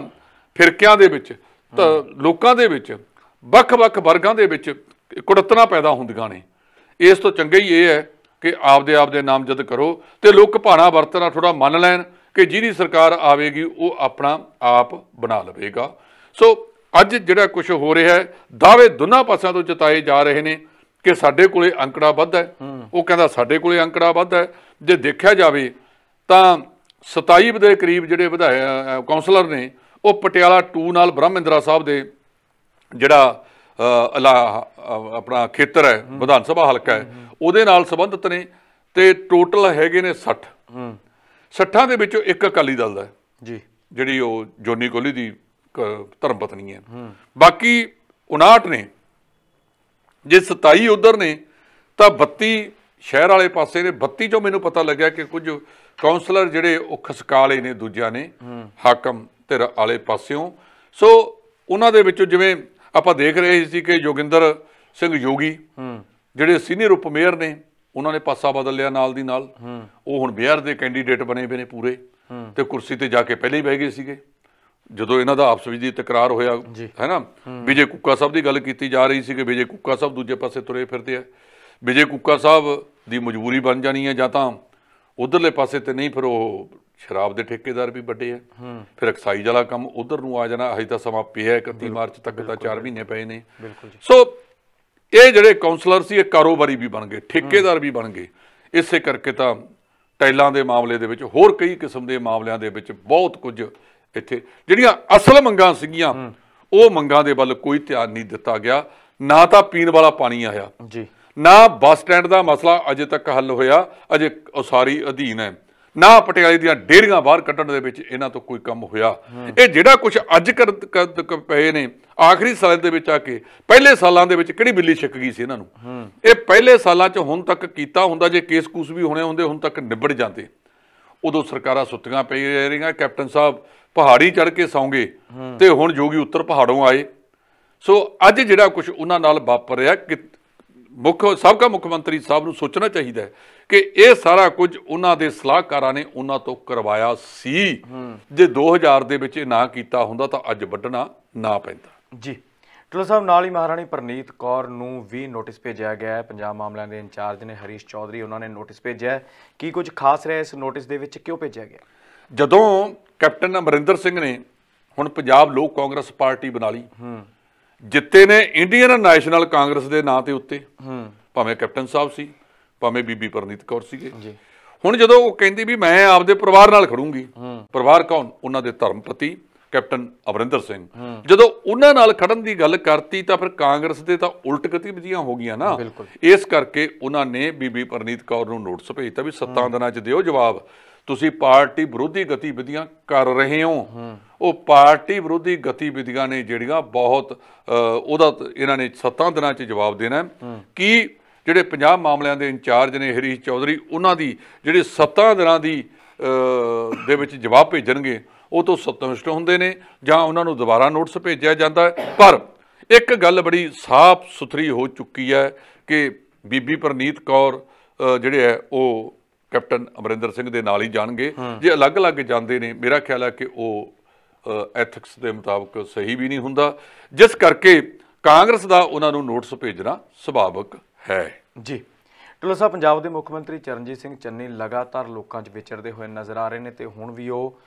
Speaker 2: ਫਿਰਕਿਆਂ ਦੇ ਵਿੱਚ ਤਾਂ ਲੋਕਾਂ ਦੇ ਵਿੱਚ ਵੱਖ-ਵੱਖ ਵਰਗਾਂ ਦੇ ਵਿੱਚ ਕੁੜਤਨਾ ਪੈਦਾ ਹੁੰਦੀਆਂ ਨੇ ਇਸ ਤੋਂ ਚੰਗਾ ਹੀ ਇਹ ਹੈ ਕਿ ਆਪਦੇ ਆਪਦੇ ਨਾਮਜ਼ਦ ਕਰੋ ਤੇ ਲੋਕ ਭਾਣਾ ਵਰਤਣਾ ਥੋੜਾ ਮੰਨ ਲੈਣ ਕਿ ਜਿਹਦੀ ਸਰਕਾਰ ਆਵੇਗੀ ਉਹ ਆਪਣਾ ਆਪ ਬਣਾ ਲਵੇਗਾ ਸੋ ਅੱਜ ਜਿਹੜਾ ਕੁਝ ਹੋ ਰਿਹਾ ਹੈ ਦਾਅਵੇ ਦੋਨਾਂ ਪਾਸਿਆਂ ਤੋਂ ਜਤਾਏ ਜਾ ਰਹੇ ਨੇ ਕਿ ਸਾਡੇ ਕੋਲੇ ਅੰਕੜਾ ਵੱਧ ਹੈ ਉਹ ਕਹਿੰਦਾ ਸਾਡੇ ਕੋਲੇ ਅੰਕੜਾ ਵੱਧ ਹੈ ਜੇ ਦੇਖਿਆ ਜਾਵੇ ਤਾਂ 27 ਦੇ ਕਰੀਬ ਜਿਹੜੇ ਵਿਧਾਇਕ ਕਾਉਂਸਲਰ ਨੇ ਉਹ ਪਟਿਆਲਾ 2 ਨਾਲ ਬ੍ਰਹਮਿੰਦਰਾ ਸਾਹਿਬ ਦੇ ਜਿਹੜਾ ਆਪਣਾ ਖੇਤਰ ਹੈ ਵਿਧਾਨ ਸਭਾ ਹਲਕਾ ਹੈ ਉਹਦੇ ਨਾਲ ਸੰਬੰਧਿਤ ਨੇ ਤੇ ਟੋਟਲ ਹੈਗੇ ਨੇ 60 60 ਦੇ ਵਿੱਚੋਂ ਇੱਕ ਅਕਾਲੀ ਦਲ ਦਾ ਜੀ ਜਿਹੜੀ ਉਹ ਜੋਨੀ ਕੋਲੀ ਦੀ ਧਰਮ ਪਤਨੀ ਹੈ ਬਾਕੀ 59 ਨੇ ਜੇ 27 ਉਧਰ ਨੇ ਤਾਂ 32 ਸ਼ਹਿਰ ਵਾਲੇ ਪਾਸੇ ਨੇ 32 ਚੋਂ ਮੈਨੂੰ ਪਤਾ ਲੱਗਿਆ ਕਿ ਕੁਝ ਕਾਉਂਸਲਰ ਜਿਹੜੇ ਉਹ ਖਸਕਾਲੇ ਨੇ ਦੂਜਿਆਂ ਨੇ ਹਾਕਮ ਧਿਰ ਵਾਲੇ ਪਾਸਿਓਂ ਸੋ ਉਹਨਾਂ ਦੇ ਵਿੱਚੋਂ ਜਿਵੇਂ ਆਪਾਂ ਦੇਖ ਰਹੇ ਸੀ ਕਿ ਜੋਗਿੰਦਰ ਸਿੰਘ ਯੋਗੀ ਜਿਹੜੇ ਸੀਨੀਅਰ ਉਪ ਮੇਅਰ ਨੇ ਉਹਨਾਂ ਨੇ ਪਾਸਾ ਬਦਲ ਲਿਆ ਨਾਲ ਦੀ ਨਾਲ ਉਹ ਹੁਣ ਬਿਹਾਰ ਦੇ ਕੈਂਡੀਡੇਟ ਬਣੇ ਹੋਏ ਨੇ ਪੂਰੇ ਤੇ ਕੁਰਸੀ ਤੇ ਜਾ ਕੇ ਪਹਿਲੇ ਹੀ ਬਹਿ ਗਏ ਸੀਗੇ ਜਦੋਂ ਇਹਨਾਂ ਦਾ ਆਪਸ ਵਿੱਚ ਦੀ ਤਕਰਾਰ ਹੋਇਆ ਹੈ ਨਾ ਵਿਜੇ ਕੁੱਕਾ ਸਾਹਿਬ ਦੀ ਗੱਲ ਕੀਤੀ ਜਾ ਰਹੀ ਸੀ ਕਿ ਵਿਜੇ ਕੁੱਕਾ ਸਾਹਿਬ ਦੂਜੇ ਪਾਸੇ ਤੁਰੇ ਫਿਰਦੇ ਆ ਵਿਜੇ ਕੁੱਕਾ ਸਾਹਿਬ ਦੀ ਮਜਬੂਰੀ ਬਣ ਜਾਣੀ ਹੈ ਜਾਂ ਤਾਂ ਉਧਰਲੇ ਪਾਸੇ ਤੇ ਨਹੀਂ ਫਿਰ ਉਹ ਸ਼ਰਾਬ ਦੇ ਠੇਕੇਦਾਰ ਵੀ ਵੱਡੇ ਆ ਫਿਰ ਐਕਸਾਈਜ਼ ਵਾਲਾ ਕੰਮ ਉਧਰ ਨੂੰ ਆ ਜਾਣਾ ਅਜੇ ਤਾਂ ਸਮਾਂ ਪਿਆ 31 ਮਾਰਚ ਤੱਕ ਤਾਂ 4 ਮਹੀਨੇ ਪਏ ਨੇ ਸੋ ਇਹ ਜਿਹੜੇ ਕਾਉਂਸਲਰ ਸੀ ਇਹ ਕਾਰੋਬਾਰੀ ਵੀ ਬਣ ਗਏ ਠੇਕੇਦਾਰ ਵੀ ਬਣ ਗਏ ਇਸੇ ਕਰਕੇ ਤਾਂ ਟੈਲਾਂ ਦੇ ਮਾਮਲੇ ਦੇ ਵਿੱਚ ਹੋਰ ਕਈ ਕਿਸਮ ਦੇ ਮਾਮਲਿਆਂ ਦੇ ਵਿੱਚ ਬਹੁਤ ਕੁਝ ਇੱਥੇ ਜਿਹੜੀਆਂ ਅਸਲ ਮੰਗਾਂ ਸੀਗੀਆਂ ਉਹ ਮੰਗਾਂ ਦੇ ਵੱਲ ਕੋਈ ਧਿਆਨ ਨਹੀਂ ਦਿੱਤਾ ਗਿਆ ਨਾ ਤਾਂ ਪੀਣ ਵਾਲਾ ਪਾਣੀ ਆਇਆ ਜੀ ਨਾ ਬੱਸ ਸਟੈਂਡ ਦਾ ਮਸਲਾ ਅਜੇ ਤੱਕ ਹੱਲ ਹੋਇਆ ਅਜੇ ਉਸਾਰੀ ਅਧੀਨ ਹੈ ਨਾ ਪਟਿਆਲੇ ਦੀਆਂ ਡੇਰੀਆਂ ਬਾਹਰ ਕੱਢਣ ਦੇ ਵਿੱਚ ਇਹਨਾਂ ਤੋਂ ਕੋਈ ਕੰਮ ਹੋਇਆ ਇਹ ਜਿਹੜਾ ਕੁਝ ਅੱਜ ਕਰ ਪਏ ਨੇ ਆਖਰੀ ਸਾਲ ਦੇ ਵਿੱਚ ਆ ਕੇ ਪਹਿਲੇ ਸਾਲਾਂ ਦੇ ਵਿੱਚ ਕਿਹੜੀ ਬਿੱਲੀ ਛੱਕ ਗਈ ਸੀ ਇਹਨਾਂ ਨੂੰ ਇਹ ਪਹਿਲੇ ਸਾਲਾਂ 'ਚ ਹੁਣ ਤੱਕ ਕੀਤਾ ਹੁੰਦਾ ਜੇ ਕੇਸ ਕੂਸ ਵੀ ਹੋਣੇ ਹੁੰਦੇ ਹੁਣ ਤੱਕ ਨਿਬੜ ਜਾਂਦੇ ਉਦੋਂ ਸਰਕਾਰਾਂ ਸੁੱਤੀਆਂ ਪਈ ਰਹੀਆਂ ਕੈਪਟਨ ਸਾਹਿਬ ਪਹਾੜੀ ਚੜ ਕੇ ਸੌਂਗੇ ਤੇ ਹੁਣ ਜੋਗੀ ਉੱਤਰ ਪਹਾੜੋਂ ਆਏ ਸੋ ਅੱਜ ਜਿਹੜਾ ਕੁਝ ਉਹਨਾਂ ਨਾਲ ਵਾਪਰ ਰਿਹਾ ਕਿ ਮੁੱਖ ਸਾਬਕਾ ਮੁੱਖ ਮੰਤਰੀ ਸਾਹਿਬ ਨੂੰ ਸੋਚਣਾ ਚਾਹੀਦਾ ਹੈ ਕਿ ਇਹ ਸਾਰਾ ਕੁਝ ਉਹਨਾਂ ਦੇ ਸਲਾਹਕਾਰਾਂ ਨੇ ਉਹਨਾਂ ਤੋਂ ਕਰਵਾਇਆ ਸੀ ਜੇ 2000 ਦੇ ਵਿੱਚ ਇਹ ਨਾ ਕੀਤਾ ਹੁੰਦਾ ਤਾਂ ਅੱਜ ਵੱਢਣਾ ਨਾ ਪੈਂਦਾ
Speaker 1: ਜੀ ਟਲੋ ਸਾਹਿਬ ਨਾਲ ਹੀ ਮਹਾਰਾਣੀ ਪ੍ਰਨੀਤ ਕੌਰ ਨੂੰ ਵੀ ਨੋਟਿਸ ਭੇਜਿਆ ਗਿਆ ਹੈ ਪੰਜਾਬ ਮਾਮਲਿਆਂ ਦੇ ਇੰਚਾਰਜ ਨੇ ਹਰੀਸ਼ ਚੌਧਰੀ ਉਹਨਾਂ ਨੇ ਨੋਟਿਸ ਭੇਜਿਆ ਕੀ ਕੁਝ ਖਾਸ ਰਿਹਾ ਇਸ ਨੋਟਿਸ ਦੇ ਵਿੱਚ ਕਿਉਂ ਭੇਜਿਆ ਗਿਆ ਜਦੋਂ ਕੈਪਟਨ ਅਮਰਿੰਦਰ ਸਿੰਘ ਨੇ ਹੁਣ ਪੰਜਾਬ ਲੋਕ ਕਾਂਗਰਸ ਪਾਰਟੀ ਬਣਾ ਲਈ ਹੂੰ
Speaker 2: ਜਿੱਤੇ ਨੇ ਇੰਡੀਅਨ ਨੈਸ਼ਨਲ ਕਾਂਗਰਸ ਦੇ ਨਾਂ ਤੇ ਉੱਤੇ ਹੂੰ ਭਾਵੇਂ ਕੈਪਟਨ ਸਾਹਿਬ ਸੀ ਭਾਵੇਂ ਬੀਬੀ ਪਰਨੀਤ ਕੌਰ ਸੀਗੇ ਜੀ ਹੁਣ ਜਦੋਂ ਉਹ ਕਹਿੰਦੀ ਵੀ ਮੈਂ ਆਪਦੇ ਪਰਿਵਾਰ ਨਾਲ ਖੜੂੰਗੀ ਪਰਿਵਾਰ ਕੌਣ ਉਹਨਾਂ ਦੇ ਧਰਮਪਤੀ ਕੈਪਟਨ ਅਮਰਿੰਦਰ ਸਿੰਘ ਜਦੋਂ ਉਹਨਾਂ ਨਾਲ ਖੜਨ ਦੀ ਗੱਲ ਕਰਤੀ ਤਾਂ ਫਿਰ ਕਾਂਗਰਸ ਦੇ ਤਾਂ ਉਲਟ ਗਤੀਵਿਧੀਆਂ ਹੋ ਗਈਆਂ ਨਾ ਇਸ ਕਰਕੇ ਉਹਨਾਂ ਨੇ ਬੀਬੀ ਪਰਨੀਤ ਕੌਰ ਨੂੰ ਨੋਟਿਸ ਭੇਜਤਾ ਵੀ ਸੱਤਾਂ ਦਿਨਾਂ 'ਚ ਦਿਓ ਜਵਾਬ ਤੁਸੀਂ ਪਾਰਟੀ ਵਿਰੋਧੀ ਗਤੀਵਿਧੀਆਂ ਕਰ ਰਹੇ ਹੋ ਉਹ ਪਾਰਟੀ ਵਿਰੋਧੀ ਗਤੀਵਿਧੀਆਂ ਨੇ ਜਿਹੜੀਆਂ ਬਹੁਤ ਉਹਦਾ ਇਹਨਾਂ ਨੇ 7 ਦਿਨਾਂ 'ਚ ਜਵਾਬ ਦੇਣਾ ਕਿ ਜਿਹੜੇ ਪੰਜਾਬ ਮਾਮਲਿਆਂ ਦੇ ਇੰਚਾਰਜ ਨੇ ਹਰੀਸ਼ ਚੌਧਰੀ ਉਹਨਾਂ ਦੀ ਜਿਹੜੇ 7 ਦਿਨਾਂ ਦੀ ਦੇ ਵਿੱਚ ਜਵਾਬ ਭੇਜਣਗੇ ਉਹ ਤੋਂ ਸਤਿਸ਼ਟ ਹੁੰਦੇ ਨੇ ਜਾਂ ਉਹਨਾਂ ਨੂੰ ਦੁਬਾਰਾ ਨੋਟਿਸ ਭੇਜਿਆ ਜਾਂਦਾ ਪਰ ਇੱਕ ਗੱਲ ਬੜੀ ਸਾਫ਼ ਸੁਥਰੀ ਹੋ ਚੁੱਕੀ ਹੈ ਕਿ ਬੀਬੀ ਪ੍ਰਨੀਤ ਕੌਰ ਜਿਹੜੇ ਹੈ ਉਹ ਕੈਪਟਨ ਅਮਰਿੰਦਰ ਸਿੰਘ ਦੇ ਨਾਲ ਹੀ ਜਾਣਗੇ ਜੇ ਅਲੱਗ-ਅਲੱਗ ਜਾਂਦੇ ਨੇ ਮੇਰਾ ਖਿਆਲ ਹੈ ਕਿ ਉਹ ਐਥਿਕਸ ਦੇ ਮੁਤਾਬਕ ਸਹੀ ਵੀ ਨਹੀਂ ਹੁੰਦਾ ਜਿਸ ਕਰਕੇ ਕਾਂਗਰਸ ਦਾ ਉਹਨਾਂ ਨੂੰ ਨੋਟਿਸ ਭੇਜਣਾ ਸੁਭਾਵਿਕ ਹੈ
Speaker 1: ਜੀ ਟੁੱਲੋ ਸਾਹਿਬ ਪੰਜਾਬ ਦੇ ਮੁੱਖ ਮੰਤਰੀ ਚਰਨਜੀਤ ਸਿੰਘ ਚੰਨੀ ਲਗਾਤਾਰ ਲੋਕਾਂ 'ਚ ਵਿਚਰਦੇ ਹੋਏ ਨਜ਼ਰ ਆ ਰਹੇ ਨੇ ਤੇ ਹੁਣ ਵੀ ਉਹ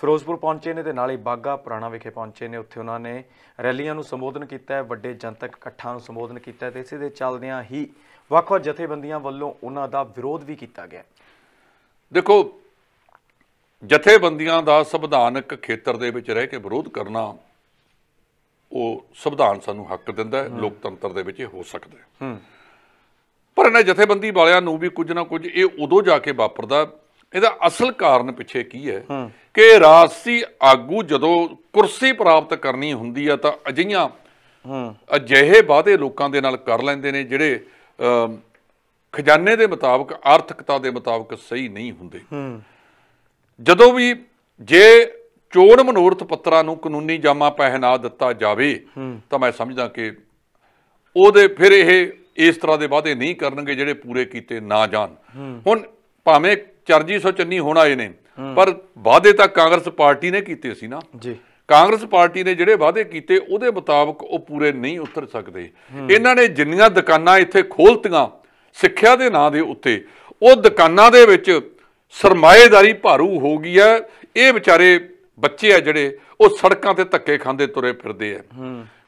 Speaker 1: ਫਿਰੋਜ਼ਪੁਰ ਪਹੁੰਚੇ ਨੇ ਤੇ ਨਾਲੇ ਬਾਗਾ ਪੁਰਾਣਾ ਵਿਖੇ ਪਹੁੰਚੇ ਨੇ ਉੱਥੇ ਉਹਨਾਂ ਨੇ ਰੈਲੀਆਂ ਨੂੰ ਸੰਬੋਧਨ ਕੀਤਾ ਹੈ ਵੱਡੇ ਜਨਤਕ ਇਕੱਠਾਂ ਨੂੰ ਸੰਬੋਧਨ ਕੀਤਾ ਤੇ ਇਸੇ ਦੇ ਚੱਲਦਿਆਂ ਹੀ ਵੱਖ-ਵੱਖ ਜਥੇਬੰਦੀਆਂ ਵੱਲੋਂ ਉਹਨਾਂ ਦਾ ਵਿਰੋਧ ਵੀ ਕੀਤਾ ਗਿਆ
Speaker 2: ਦੇਖੋ ਜਥੇਬੰਦੀਆਂ ਦਾ ਸੰਵਿਧਾਨਕ ਖੇਤਰ ਦੇ ਵਿੱਚ ਰਹਿ ਕੇ ਵਿਰੋਧ ਕਰਨਾ ਉਹ ਸੰਵਿਧਾਨ ਸਾਨੂੰ ਹੱਕ ਦਿੰਦਾ ਹੈ ਲੋਕਤੰਤਰ ਦੇ ਵਿੱਚ ਇਹ ਹੋ ਸਕਦਾ ਹੈ ਪਰ ਇਹਨਾਂ ਜਥੇਬੰਦੀ ਵਾਲਿਆਂ ਨੂੰ ਵੀ ਕੁਝ ਨਾ ਕੁਝ ਇਹ ਉਦੋਂ ਜਾ ਕੇ ਵਾਪਰਦਾ ਇਹਦਾ ਅਸਲ ਕਾਰਨ ਪਿੱਛੇ ਕੀ ਹੈ ਕਿ ਰਾਸਤੀ ਆਗੂ ਜਦੋਂ ਕੁਰਸੀ ਪ੍ਰਾਪਤ ਕਰਨੀ ਹੁੰਦੀ ਆ ਤਾਂ ਅਜਿਹਾਂ ਅਜਿਹੇ ਵਾਅਦੇ ਲੋਕਾਂ ਦੇ ਨਾਲ ਕਰ ਲੈਂਦੇ ਨੇ ਜਿਹੜੇ ਖਜ਼ਾਨੇ ਦੇ ਮੁਤਾਬਕ ਆਰਥਿਕਤਾ ਦੇ ਮੁਤਾਬਕ ਸਹੀ ਨਹੀਂ ਹੁੰਦੇ ਜਦੋਂ ਵੀ ਜੇ ਚੋਣ ਮਨੋਰਥ ਪੱਤਰਾਂ ਨੂੰ ਕਾਨੂੰਨੀ ਜਾਮਾ ਪਹਿਨਾ ਦਿੱਤਾ ਜਾਵੇ ਤਾਂ ਮੈਂ ਸਮਝਦਾ ਕਿ ਉਹਦੇ ਫਿਰ ਇਹ ਇਸ ਤਰ੍ਹਾਂ ਦੇ ਵਾਅਦੇ ਨਹੀਂ ਕਰਨਗੇ ਜਿਹੜੇ ਪੂਰੇ ਕੀਤੇ ਨਾ ਜਾਣ ਹੁਣ ਭਾਵੇਂ ਚਰਜੀ ਸੋ ਚੰਨੀ ਹੋਣ ਆਏ ਨੇ ਪਰ ਵਾਅਦੇ ਤਾਂ ਕਾਂਗਰਸ ਪਾਰਟੀ ਨੇ ਕੀਤੇ ਸੀ ਨਾ ਜੀ ਕਾਂਗਰਸ ਪਾਰਟੀ ਨੇ ਜਿਹੜੇ ਵਾਅਦੇ ਕੀਤੇ ਉਹਦੇ ਮੁਤਾਬਕ ਉਹ ਪੂਰੇ ਨਹੀਂ ਉਤਰ ਸਕਦੇ ਇਹਨਾਂ ਨੇ ਜਿੰਨੀਆਂ ਦੁਕਾਨਾਂ ਇੱਥੇ ਖੋਲਤੀਆਂ ਸਿੱਖਿਆ ਦੇ ਨਾਂ ਦੇ ਉੱਤੇ ਉਹ ਦੁਕਾਨਾਂ ਦੇ ਵਿੱਚ ਸਰਮਾਏਦਾਰੀ ਭਾਰੂ ਹੋ ਗਈ ਹੈ ਇਹ ਵਿਚਾਰੇ ਬੱਚੇ ਆ ਜਿਹੜੇ ਉਹ ਸੜਕਾਂ ਤੇ ਧੱਕੇ ਖਾਂਦੇ ਤੁਰੇ ਫਿਰਦੇ ਆ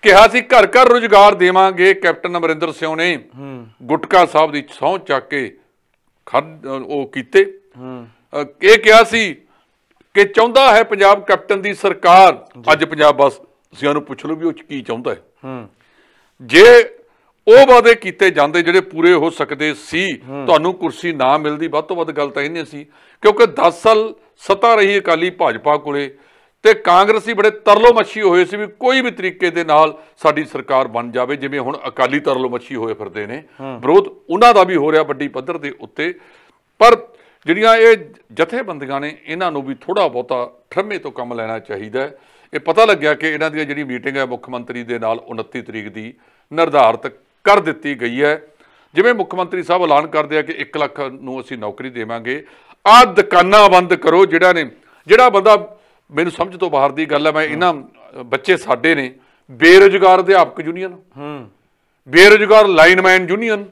Speaker 2: ਕਿਹਾ ਸੀ ਘਰ ਘਰ ਰੋਜ਼ਗਾਰ ਦੇਵਾਂਗੇ ਕੈਪਟਨ ਅਮਰਿੰਦਰ ਸਿੰਘ ਨੇ ਗੁਟਕਾ ਸਾਹਿਬ ਦੀ ਸੌਂ ਚੱਕ ਕੇ ਉਹ ਕੀਤੇ ਇਹ ਕਿਹਾ ਸੀ ਕਿ ਚਾਹੁੰਦਾ ਹੈ ਪੰਜਾਬ ਕੈਪਟਨ ਦੀ ਸਰਕਾਰ ਅੱਜ ਪੰਜਾਬ ਵਾਸੀਆਂ ਨੂੰ ਪੁੱਛ ਲਓ ਵੀ ਉਹ ਕੀ ਚਾਹੁੰਦਾ ਹੈ ਜੇ ਉਹ ਵਾਦੇ ਕੀਤੇ ਜਾਂਦੇ ਜਿਹੜੇ ਪੂਰੇ ਹੋ ਸਕਦੇ ਸੀ ਤੁਹਾਨੂੰ ਕੁਰਸੀ ਨਾ ਮਿਲਦੀ ਵੱਧ ਤੋਂ ਵੱਧ ਗੱਲ ਤਾਂ ਇਹਨੇ ਸੀ ਕਿਉਂਕਿ 10 ਸਾਲ ਸਤਾ ਰਹੀ ਅਕਾਲੀ ਭਾਜਪਾ ਕੋਲੇ ਤੇ ਕਾਂਗਰਸੀ ਬੜੇ ਤਰਲੋ ਮੱਛੀ ਹੋਏ ਸੀ ਵੀ ਕੋਈ ਵੀ ਤਰੀਕੇ ਦੇ ਨਾਲ ਸਾਡੀ ਸਰਕਾਰ ਬਣ ਜਾਵੇ ਜਿਵੇਂ ਹੁਣ ਅਕਾਲੀ ਤਰਲੋ ਮੱਛੀ ਹੋਏ ਫਿਰਦੇ ਨੇ ਵਿਰੋਧ ਉਹਨਾਂ ਦਾ ਵੀ ਹੋ ਰਿਹਾ ਵੱਡੀ ਪੱਧਰ ਦੇ ਉੱਤੇ ਪਰ ਜਿਹੜੀਆਂ ਇਹ ਜਥੇਬੰਦੀਆਂ ਨੇ ਇਹਨਾਂ ਨੂੰ ਵੀ ਥੋੜਾ ਬਹੁਤਾ ਠਰਮੇ ਤੋਂ ਕੰਮ ਲੈਣਾ ਚਾਹੀਦਾ ਇਹ ਪਤਾ ਲੱਗਿਆ ਕਿ ਇਹਨਾਂ ਦੀ ਜਿਹੜੀ ਮੀਟਿੰਗ ਹੈ ਮੁੱਖ ਮੰਤਰੀ ਦੇ ਨਾਲ 29 ਤਰੀਕ ਦੀ ਨਿਰਧਾਰਤ ਕਰ ਦਿੱਤੀ ਗਈ ਹੈ ਜਿਵੇਂ ਮੁੱਖ ਮੰਤਰੀ ਸਾਹਿਬ ਐਲਾਨ ਕਰਦੇ ਆ ਕਿ 1 ਲੱਖ ਨੂੰ ਅਸੀਂ ਨੌਕਰੀ ਦੇਵਾਂਗੇ ਆ ਦੁਕਾਨਾਂ ਬੰਦ ਕਰੋ ਜਿਹੜਾ ਨੇ ਜਿਹੜਾ ਬੰਦਾ ਮੈਨੂੰ ਸਮਝ ਤੋਂ ਬਾਹਰ ਦੀ ਗੱਲ ਹੈ ਮੈਂ ਇਹਨਾਂ ਬੱਚੇ ਸਾਡੇ ਨੇ ਬੇਰੋਜ਼ਗਾਰ ਅਧਿਆਪਕ ਯੂਨੀਅਨ ਹੂੰ ਬੇਰੋਜ਼ਗਾਰ ਲਾਈਨਮੈਨ ਯੂਨੀਅਨ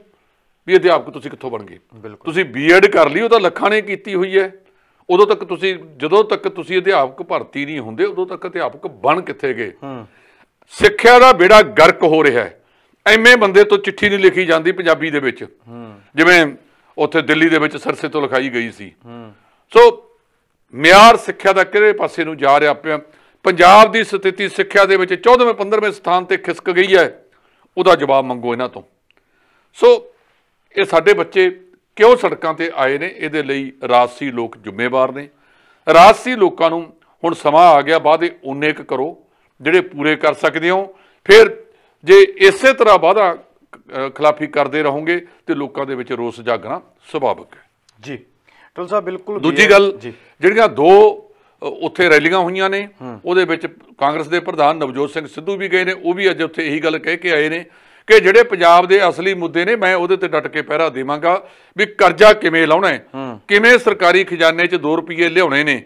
Speaker 2: ਵੀ ਅਧਿਆਪਕ ਤੁਸੀਂ ਕਿੱਥੋਂ ਬਣ ਗਏ ਤੁਸੀਂ ਬੀਐਡ ਕਰ ਲਈ ਉਹ ਤਾਂ ਲੱਖਾਂ ਨੇ ਕੀਤੀ ਹੋਈ ਹੈ ਉਦੋਂ ਤੱਕ ਤੁਸੀਂ ਜਦੋਂ ਤੱਕ ਤੁਸੀਂ ਅਧਿਆਪਕ ਭਰਤੀ ਨਹੀਂ ਹੁੰਦੇ ਉਦੋਂ ਤੱਕ ਅਧਿਆਪਕ ਬਣ ਕਿੱਥੇ ਗਏ ਸਿੱਖਿਆ ਦਾ ਬੇੜਾ ਗਰਕ ਹੋ ਰਿਹਾ ਹੈ ਐਵੇਂ ਬੰਦੇ ਤੋਂ ਚਿੱਠੀ ਨਹੀਂ ਲਿਖੀ ਜਾਂਦੀ ਪੰਜਾਬੀ ਦੇ ਵਿੱਚ ਜਿਵੇਂ ਉੱਥੇ ਦਿੱਲੀ ਦੇ ਵਿੱਚ ਸਰਸੇ ਤੋਂ ਲਿਖਾਈ ਗਈ ਸੀ ਸੋ ਮਿਆਰ ਸਿੱਖਿਆ ਦਾ ਕਿਹੜੇ ਪਾਸੇ ਨੂੰ ਜਾ ਰਿਹਾ ਪਿਆ ਪੰਜਾਬ ਦੀ ਸਥਿਤੀ ਸਿੱਖਿਆ ਦੇ ਵਿੱਚ 14ਵੇਂ 15ਵੇਂ ਸਥਾਨ ਤੇ ਖਿਸਕ ਗਈ ਹੈ ਉਹਦਾ ਜਵਾਬ ਮੰਗੋ ਇਹਨਾਂ ਤੋਂ ਸੋ ਇਹ ਸਾਡੇ ਬੱਚੇ ਕਿਉਂ ਸੜਕਾਂ ਤੇ ਆਏ ਨੇ ਇਹਦੇ ਲਈ ਰਾਜਸੀ ਲੋਕ ਜ਼ਿੰਮੇਵਾਰ ਨੇ ਰਾਜਸੀ ਲੋਕਾਂ ਨੂੰ ਹੁਣ ਸਮਾਂ ਆ ਗਿਆ ਬਾਅਦੇ ਉਨੇ ਕਰੋ ਜਿਹੜੇ ਪੂਰੇ ਕਰ ਸਕਦੇ ਹੋ ਫਿਰ ਜੇ ਇਸੇ ਤਰ੍ਹਾਂ ਵਾਦਾ ਖਿਲਾਫੀ ਕਰਦੇ ਰਹੋਗੇ ਤੇ ਲੋਕਾਂ ਦੇ ਵਿੱਚ ਰੋਸ ਜਾਗਣਾ ਸੁਭਾਵਿਕ ਹੈ ਜੀ
Speaker 1: ਟਲ ਸਾਹਿਬ ਬਿਲਕੁਲ ਦੂਜੀ ਗੱਲ
Speaker 2: ਜਿਹੜੀਆਂ ਦੋ ਉੱਥੇ ਰੈਲੀਆਂ ਹੋਈਆਂ ਨੇ ਉਹਦੇ ਵਿੱਚ ਕਾਂਗਰਸ ਦੇ ਪ੍ਰਧਾਨ ਨਵਜੋਤ ਸਿੰਘ ਸਿੱਧੂ ਵੀ ਗਏ ਨੇ ਉਹ ਵੀ ਅੱਜ ਉੱਥੇ ਇਹੀ ਗੱਲ ਕਹਿ ਕੇ ਆਏ ਨੇ ਕਿ ਜਿਹੜੇ ਪੰਜਾਬ ਦੇ ਅਸਲੀ ਮੁੱਦੇ ਨੇ ਮੈਂ ਉਹਦੇ ਤੇ ਡਟ ਕੇ ਪਹਿਰਾ ਦੇਵਾਂਗਾ ਵੀ ਕਰਜ਼ਾ ਕਿਵੇਂ ਲਾਉਣਾ ਹੈ ਕਿਵੇਂ ਸਰਕਾਰੀ ਖਜ਼ਾਨੇ 'ਚ 2 ਰੁਪਏ ਲਿਆਉਣੇ ਨੇ